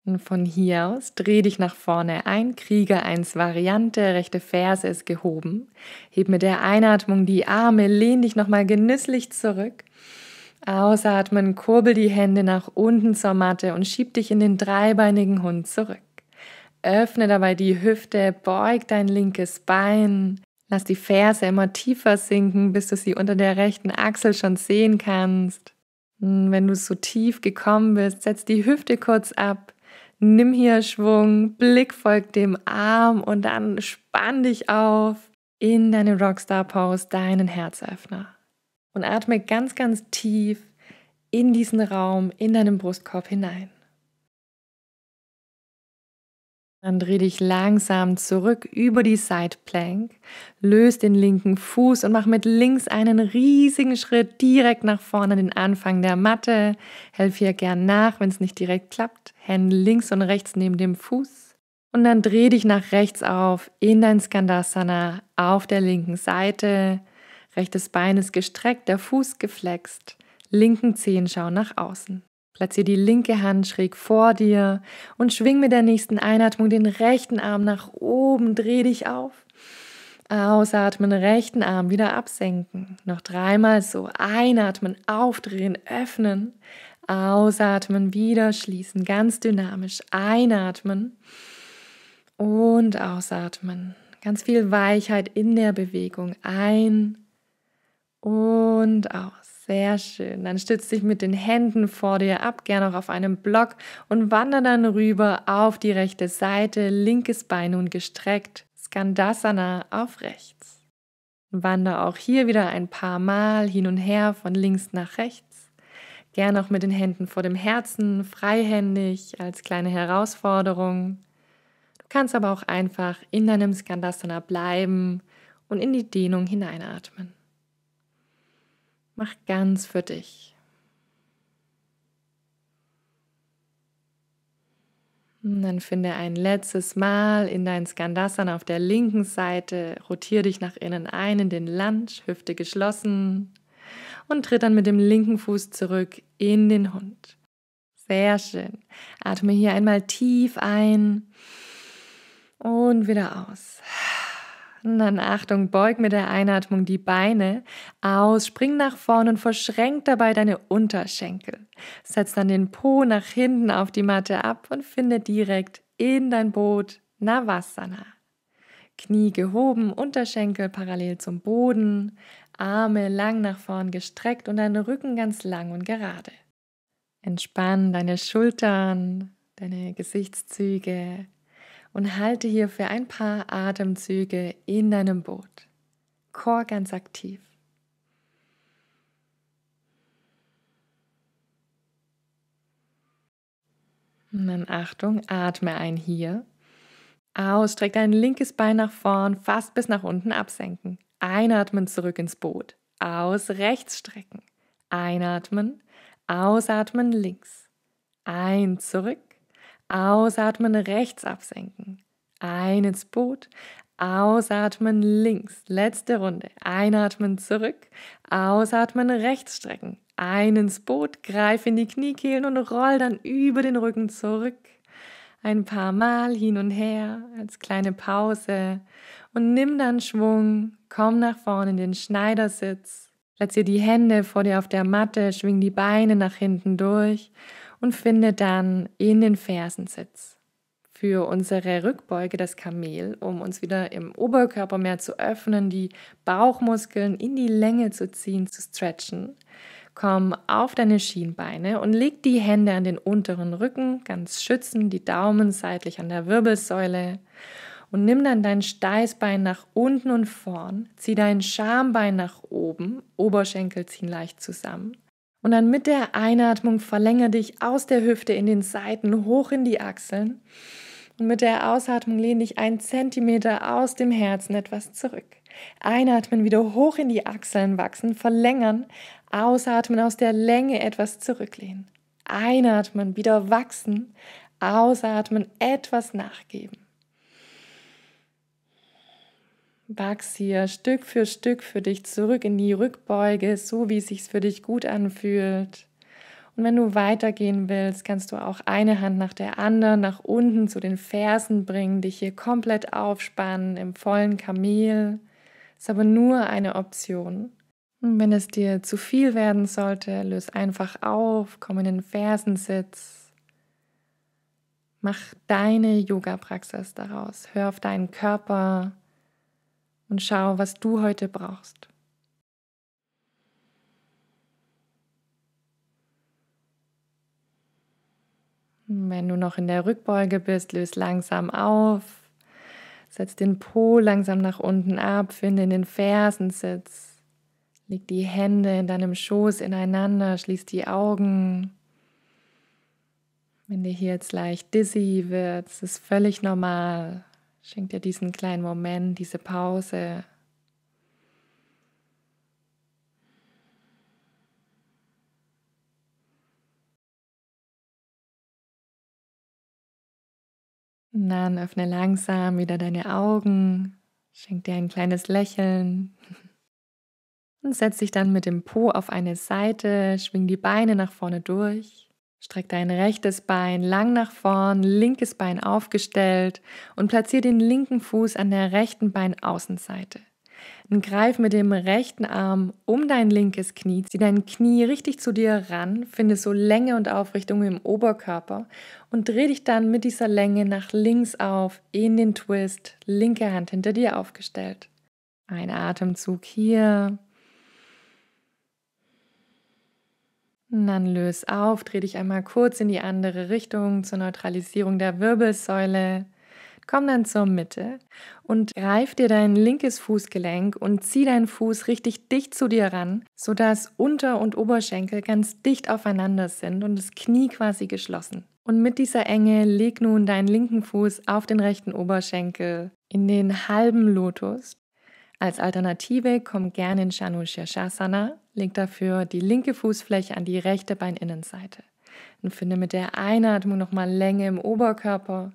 Und von hier aus dreh dich nach vorne ein, Krieger 1 Variante, rechte Ferse ist gehoben. Heb mit der Einatmung die Arme, lehn dich nochmal genüsslich zurück Ausatmen, kurbel die Hände nach unten zur Matte und schieb dich in den dreibeinigen Hund zurück. Öffne dabei die Hüfte, beug dein linkes Bein. Lass die Ferse immer tiefer sinken, bis du sie unter der rechten Achsel schon sehen kannst. Hm, wenn du so tief gekommen bist, setz die Hüfte kurz ab. Nimm hier Schwung, Blick folgt dem Arm und dann spann dich auf in deine Rockstar Pose, deinen Herzöffner und atme ganz, ganz tief in diesen Raum, in deinen Brustkorb hinein. Dann dreh dich langsam zurück über die Side Plank, löse den linken Fuß und mach mit links einen riesigen Schritt direkt nach vorne an den Anfang der Matte. Helf hier gern nach, wenn es nicht direkt klappt. Hände links und rechts neben dem Fuß. Und dann dreh dich nach rechts auf in dein Skandasana auf der linken Seite. Rechtes Bein ist gestreckt, der Fuß geflext. Linken Zehen schauen nach außen. Platziere die linke Hand schräg vor dir und schwing mit der nächsten Einatmung den rechten Arm nach oben. Dreh dich auf. Ausatmen, rechten Arm wieder absenken. Noch dreimal so. Einatmen, aufdrehen, öffnen. Ausatmen, wieder schließen. Ganz dynamisch. Einatmen und ausatmen. Ganz viel Weichheit in der Bewegung. Ein und aus. Sehr schön. Dann stütz dich mit den Händen vor dir ab, gerne auch auf einem Block und wander dann rüber auf die rechte Seite, linkes Bein nun gestreckt, Skandasana auf rechts. Wander auch hier wieder ein paar Mal hin und her von links nach rechts. Gerne auch mit den Händen vor dem Herzen, freihändig als kleine Herausforderung. Du kannst aber auch einfach in deinem Skandasana bleiben und in die Dehnung hineinatmen. Mach ganz für dich. Und dann finde ein letztes Mal in dein Skandasana auf der linken Seite, rotiere dich nach innen ein in den Lunge, Hüfte geschlossen und tritt dann mit dem linken Fuß zurück in den Hund. Sehr schön. Atme hier einmal tief ein und wieder aus. Und dann Achtung, beug mit der Einatmung die Beine aus, spring nach vorne und verschränk dabei deine Unterschenkel. Setz dann den Po nach hinten auf die Matte ab und finde direkt in dein Boot Navasana. Knie gehoben, Unterschenkel parallel zum Boden, Arme lang nach vorn gestreckt und dein Rücken ganz lang und gerade. Entspann deine Schultern, deine Gesichtszüge, und halte hier für ein paar Atemzüge in deinem Boot. Chor ganz aktiv. Und dann Achtung, atme ein hier. Aus, streck dein linkes Bein nach vorn, fast bis nach unten absenken. Einatmen zurück ins Boot. Aus, rechts strecken. Einatmen, ausatmen links. Ein, zurück, Ausatmen rechts absenken. Ein ins Boot. Ausatmen links. Letzte Runde. Einatmen zurück. Ausatmen rechts strecken. Ein ins Boot. Greif in die Kniekehlen und roll dann über den Rücken zurück. Ein paar Mal hin und her als kleine Pause und nimm dann Schwung. Komm nach vorne in den Schneidersitz. Platziere die Hände vor dir auf der Matte, schwing die Beine nach hinten durch und finde dann in den Fersensitz. Für unsere Rückbeuge das Kamel, um uns wieder im Oberkörper mehr zu öffnen, die Bauchmuskeln in die Länge zu ziehen, zu stretchen. Komm auf deine Schienbeine und leg die Hände an den unteren Rücken, ganz schützend, die Daumen seitlich an der Wirbelsäule und nimm dann dein Steißbein nach unten und vorn, zieh dein Schambein nach oben, Oberschenkel ziehen leicht zusammen und dann mit der Einatmung verlängere dich aus der Hüfte in den Seiten hoch in die Achseln. Und mit der Ausatmung lehne dich einen Zentimeter aus dem Herzen etwas zurück. Einatmen, wieder hoch in die Achseln wachsen, verlängern. Ausatmen, aus der Länge etwas zurücklehnen. Einatmen, wieder wachsen. Ausatmen, etwas nachgeben. Wachs hier Stück für Stück für dich zurück in die Rückbeuge, so wie es sich für dich gut anfühlt. Und wenn du weitergehen willst, kannst du auch eine Hand nach der anderen nach unten zu den Fersen bringen, dich hier komplett aufspannen im vollen Kamel. Ist aber nur eine Option. Und wenn es dir zu viel werden sollte, löse einfach auf, komm in den Fersensitz. Mach deine Yoga-Praxis daraus. Hör auf deinen Körper und schau, was du heute brauchst. Wenn du noch in der Rückbeuge bist, löst langsam auf. Setz den Po langsam nach unten ab, finde in den Fersensitz. Leg die Hände in deinem Schoß ineinander, schließ die Augen. Wenn dir hier jetzt leicht dizzy wird, ist es völlig normal. Schenk dir diesen kleinen Moment, diese Pause. Und dann öffne langsam wieder deine Augen, schenk dir ein kleines Lächeln und setz dich dann mit dem Po auf eine Seite, schwing die Beine nach vorne durch. Streck dein rechtes Bein lang nach vorn, linkes Bein aufgestellt und platziere den linken Fuß an der rechten Beinaußenseite. Und greif mit dem rechten Arm um dein linkes Knie, zieh dein Knie richtig zu dir ran, finde so Länge und Aufrichtung im Oberkörper und dreh dich dann mit dieser Länge nach links auf in den Twist, linke Hand hinter dir aufgestellt. Ein Atemzug hier, Und dann löse auf, dreh dich einmal kurz in die andere Richtung zur Neutralisierung der Wirbelsäule. Komm dann zur Mitte und greif dir dein linkes Fußgelenk und zieh deinen Fuß richtig dicht zu dir ran, sodass Unter- und Oberschenkel ganz dicht aufeinander sind und das Knie quasi geschlossen. Und mit dieser Enge leg nun deinen linken Fuß auf den rechten Oberschenkel in den halben Lotus. Als Alternative komm gerne in Shanushya Shasana, Leg dafür die linke Fußfläche an die rechte Beininnenseite und finde mit der Einatmung nochmal Länge im Oberkörper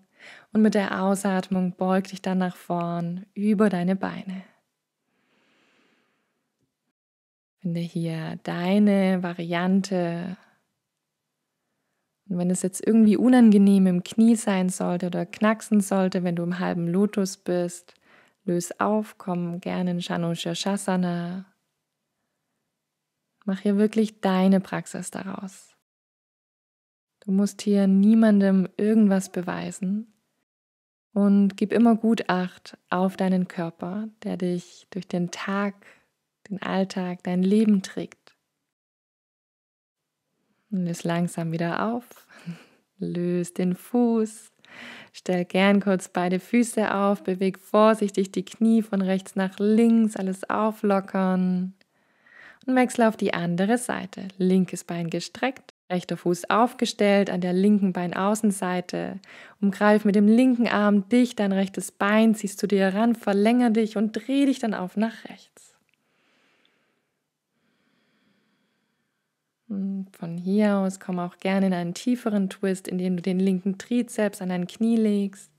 und mit der Ausatmung beug dich dann nach vorn über deine Beine. Finde hier deine Variante. Und wenn es jetzt irgendwie unangenehm im Knie sein sollte oder knacksen sollte, wenn du im halben Lotus bist, löse auf, komm gerne in Shanusha Shasana Mach hier wirklich deine Praxis daraus. Du musst hier niemandem irgendwas beweisen und gib immer gut Acht auf deinen Körper, der dich durch den Tag, den Alltag, dein Leben trägt. Und löse langsam wieder auf, löse den Fuß, stell gern kurz beide Füße auf, beweg vorsichtig die Knie von rechts nach links, alles auflockern und wechsle auf die andere Seite. Linkes Bein gestreckt, rechter Fuß aufgestellt an der linken Beinaußenseite. Umgreif mit dem linken Arm dich, dein rechtes Bein, ziehst du dir ran, verlänger dich und dreh dich dann auf nach rechts. von hier aus komm auch gerne in einen tieferen Twist, indem du den linken Trizeps an dein Knie legst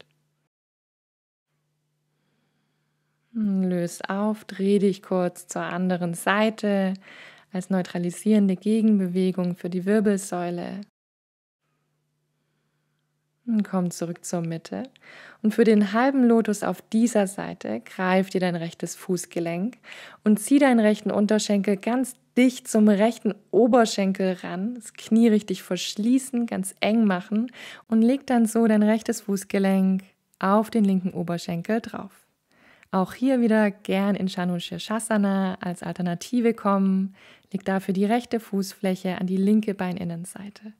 Hm, löst auf, dreh dich kurz zur anderen Seite als neutralisierende Gegenbewegung für die Wirbelsäule. Und komm zurück zur Mitte. Und für den halben Lotus auf dieser Seite greif dir dein rechtes Fußgelenk und zieh deinen rechten Unterschenkel ganz dicht zum rechten Oberschenkel ran. Das Knie richtig verschließen, ganz eng machen und leg dann so dein rechtes Fußgelenk auf den linken Oberschenkel drauf. Auch hier wieder gern in Shasana als Alternative kommen. Leg dafür die rechte Fußfläche an die linke Beininnenseite.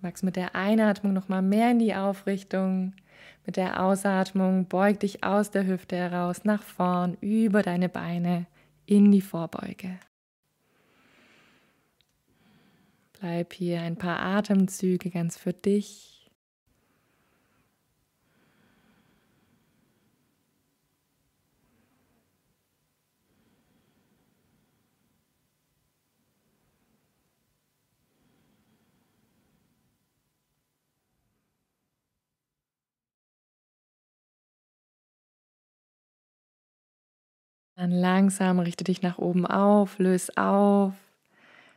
Wachst mit der Einatmung nochmal mehr in die Aufrichtung. Mit der Ausatmung beug dich aus der Hüfte heraus, nach vorn, über deine Beine, in die Vorbeuge. Bleib hier ein paar Atemzüge ganz für dich. Dann langsam richte dich nach oben auf, löse auf,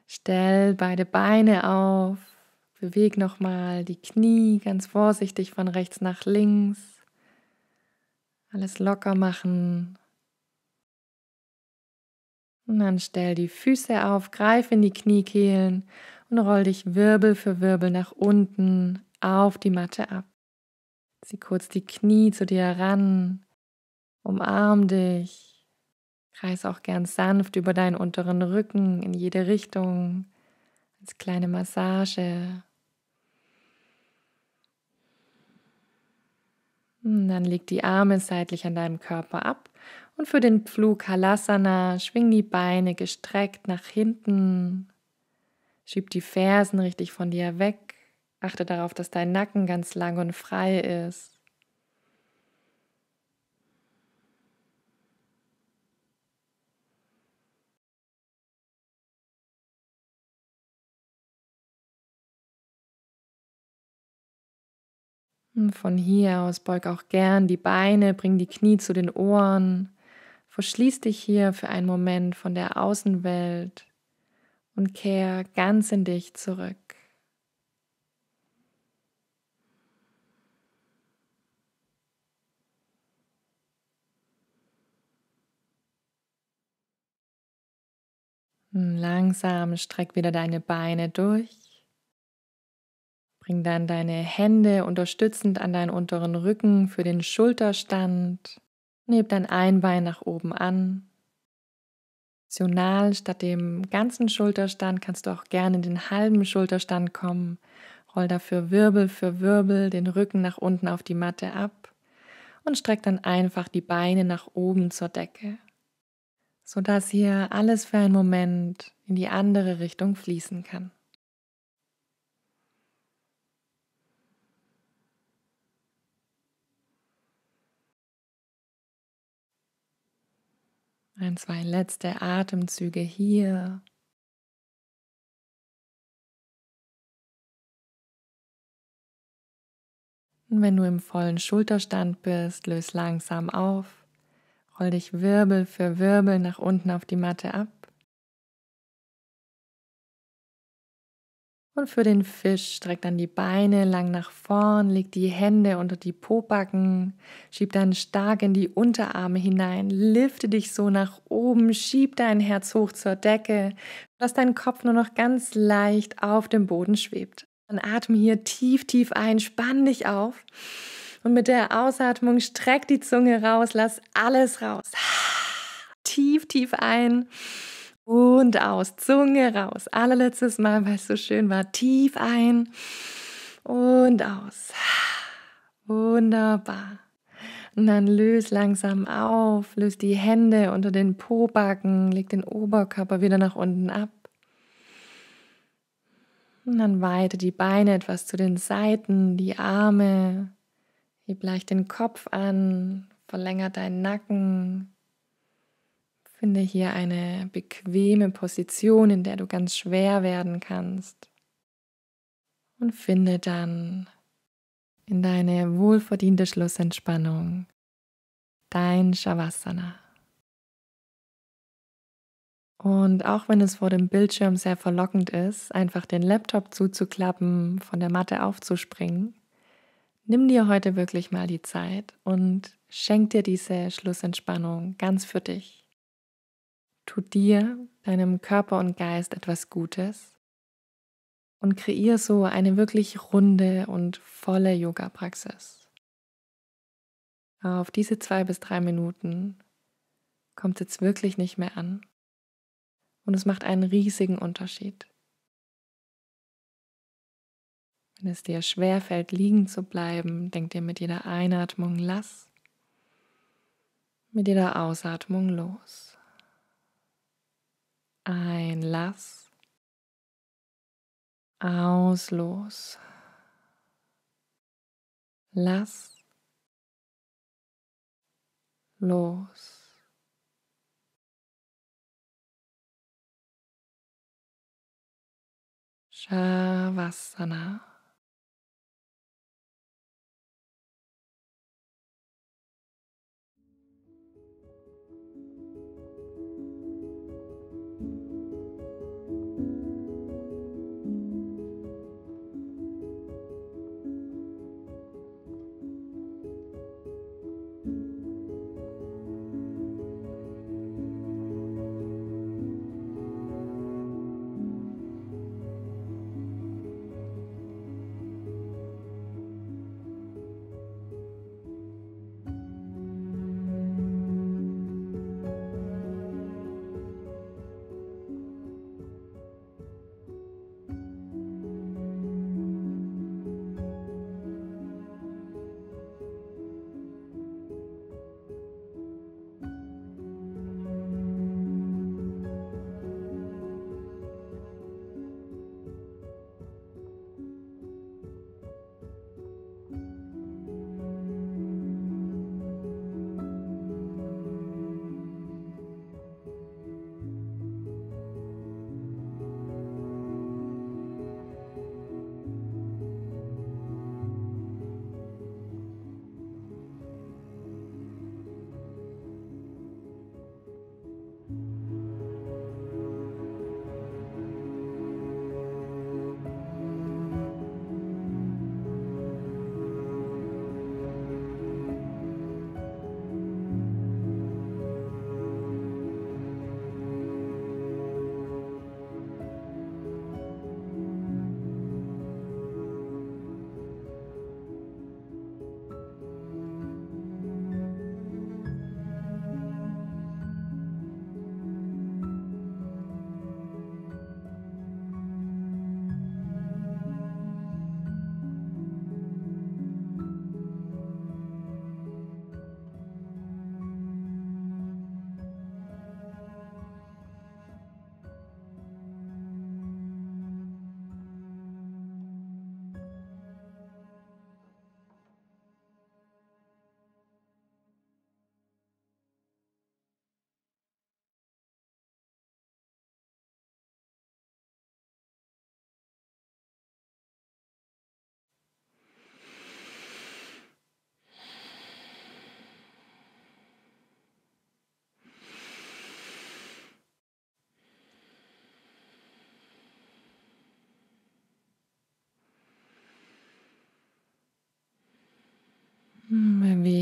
stell beide Beine auf, beweg nochmal die Knie ganz vorsichtig von rechts nach links. Alles locker machen. Und dann stell die Füße auf, greif in die Kniekehlen und roll dich Wirbel für Wirbel nach unten auf die Matte ab. Zieh kurz die Knie zu dir heran, umarm dich. Kreis auch gern sanft über deinen unteren Rücken in jede Richtung als kleine Massage. Und hm, dann leg die Arme seitlich an deinem Körper ab und für den Pflug Halasana schwing die Beine gestreckt nach hinten. Schieb die Fersen richtig von dir weg. Achte darauf, dass dein Nacken ganz lang und frei ist. Hm, von hier aus beug auch gern die Beine, bring die Knie zu den Ohren. Verschließ dich hier für einen Moment von der Außenwelt und kehr ganz in dich zurück. Hm, langsam streck wieder deine Beine durch Bring dann deine Hände unterstützend an deinen unteren Rücken für den Schulterstand. Heb dein Einbein nach oben an. Optional statt dem ganzen Schulterstand kannst du auch gerne in den halben Schulterstand kommen. Roll dafür Wirbel für Wirbel den Rücken nach unten auf die Matte ab und streck dann einfach die Beine nach oben zur Decke, sodass hier alles für einen Moment in die andere Richtung fließen kann. Ein, zwei letzte Atemzüge hier. Und wenn du im vollen Schulterstand bist, löse langsam auf, roll dich Wirbel für Wirbel nach unten auf die Matte ab. Und für den Fisch streck dann die Beine lang nach vorn, leg die Hände unter die Pobacken, schieb dann stark in die Unterarme hinein, lifte dich so nach oben, schieb dein Herz hoch zur Decke, dass dein Kopf nur noch ganz leicht auf dem Boden schwebt. Dann atme hier tief, tief ein, spann dich auf und mit der Ausatmung streck die Zunge raus, lass alles raus. Tief, tief ein und aus, Zunge raus. Allerletztes Mal, weil es so schön war, tief ein und aus. Wunderbar. Und dann löst langsam auf, löst die Hände unter den Pobacken, leg den Oberkörper wieder nach unten ab. Und dann weite die Beine etwas zu den Seiten, die Arme. Heb leicht den Kopf an, verlängert deinen Nacken, Finde hier eine bequeme Position, in der du ganz schwer werden kannst. Und finde dann in deine wohlverdiente Schlussentspannung dein Shavasana. Und auch wenn es vor dem Bildschirm sehr verlockend ist, einfach den Laptop zuzuklappen, von der Matte aufzuspringen, nimm dir heute wirklich mal die Zeit und schenk dir diese Schlussentspannung ganz für dich. Tu dir, deinem Körper und Geist etwas Gutes und kreier so eine wirklich runde und volle Yoga-Praxis. Auf diese zwei bis drei Minuten kommt es jetzt wirklich nicht mehr an und es macht einen riesigen Unterschied. Wenn es dir schwerfällt, liegen zu bleiben, denk dir mit jeder Einatmung lass, mit jeder Ausatmung los. Ein lass. Aus los. Lass. Los. Shavasana.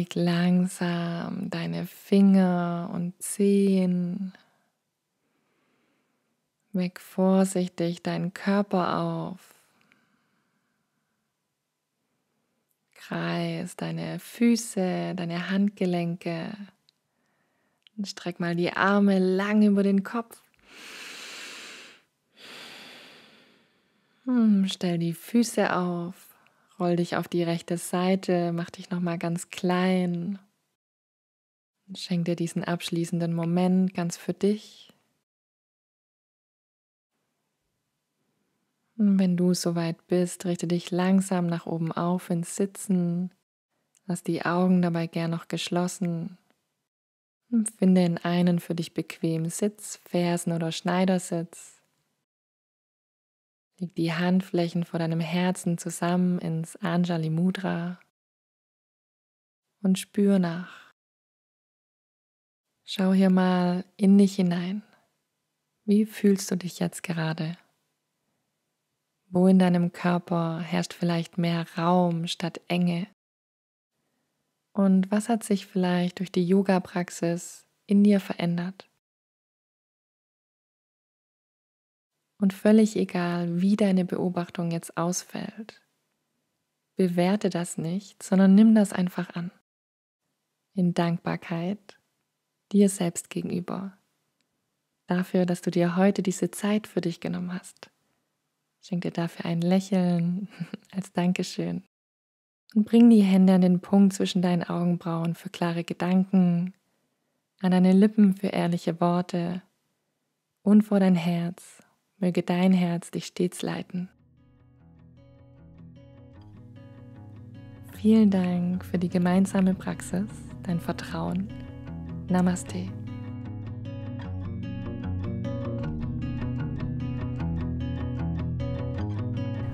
beweg langsam deine Finger und Zehen. Weg vorsichtig deinen Körper auf. Kreis deine Füße, deine Handgelenke. Und streck mal die Arme lang über den Kopf. Hm, stell die Füße auf. Roll dich auf die rechte Seite, mach dich nochmal ganz klein. Schenk dir diesen abschließenden Moment ganz für dich. Und wenn du soweit bist, richte dich langsam nach oben auf ins Sitzen. Lass die Augen dabei gern noch geschlossen. Und finde in einen für dich bequemen Sitz, Fersen- oder Schneidersitz. Leg die Handflächen vor deinem Herzen zusammen ins Anjali Mudra und spür nach. Schau hier mal in dich hinein. Wie fühlst du dich jetzt gerade? Wo in deinem Körper herrscht vielleicht mehr Raum statt Enge? Und was hat sich vielleicht durch die Yoga-Praxis in dir verändert? Und völlig egal, wie deine Beobachtung jetzt ausfällt, bewerte das nicht, sondern nimm das einfach an. In Dankbarkeit dir selbst gegenüber. Dafür, dass du dir heute diese Zeit für dich genommen hast. Schenk dir dafür ein Lächeln als Dankeschön. Und bring die Hände an den Punkt zwischen deinen Augenbrauen für klare Gedanken, an deine Lippen für ehrliche Worte und vor dein Herz Möge dein Herz dich stets leiten. Vielen Dank für die gemeinsame Praxis, dein Vertrauen. Namaste.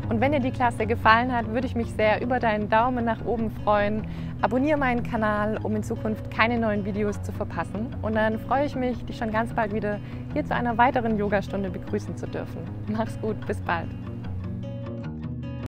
Und wenn dir die Klasse gefallen hat, würde ich mich sehr über deinen Daumen nach oben freuen. Abonniere meinen Kanal, um in Zukunft keine neuen Videos zu verpassen. Und dann freue ich mich, dich schon ganz bald wieder hier zu einer weiteren Yogastunde begrüßen zu dürfen. Mach's gut, bis bald.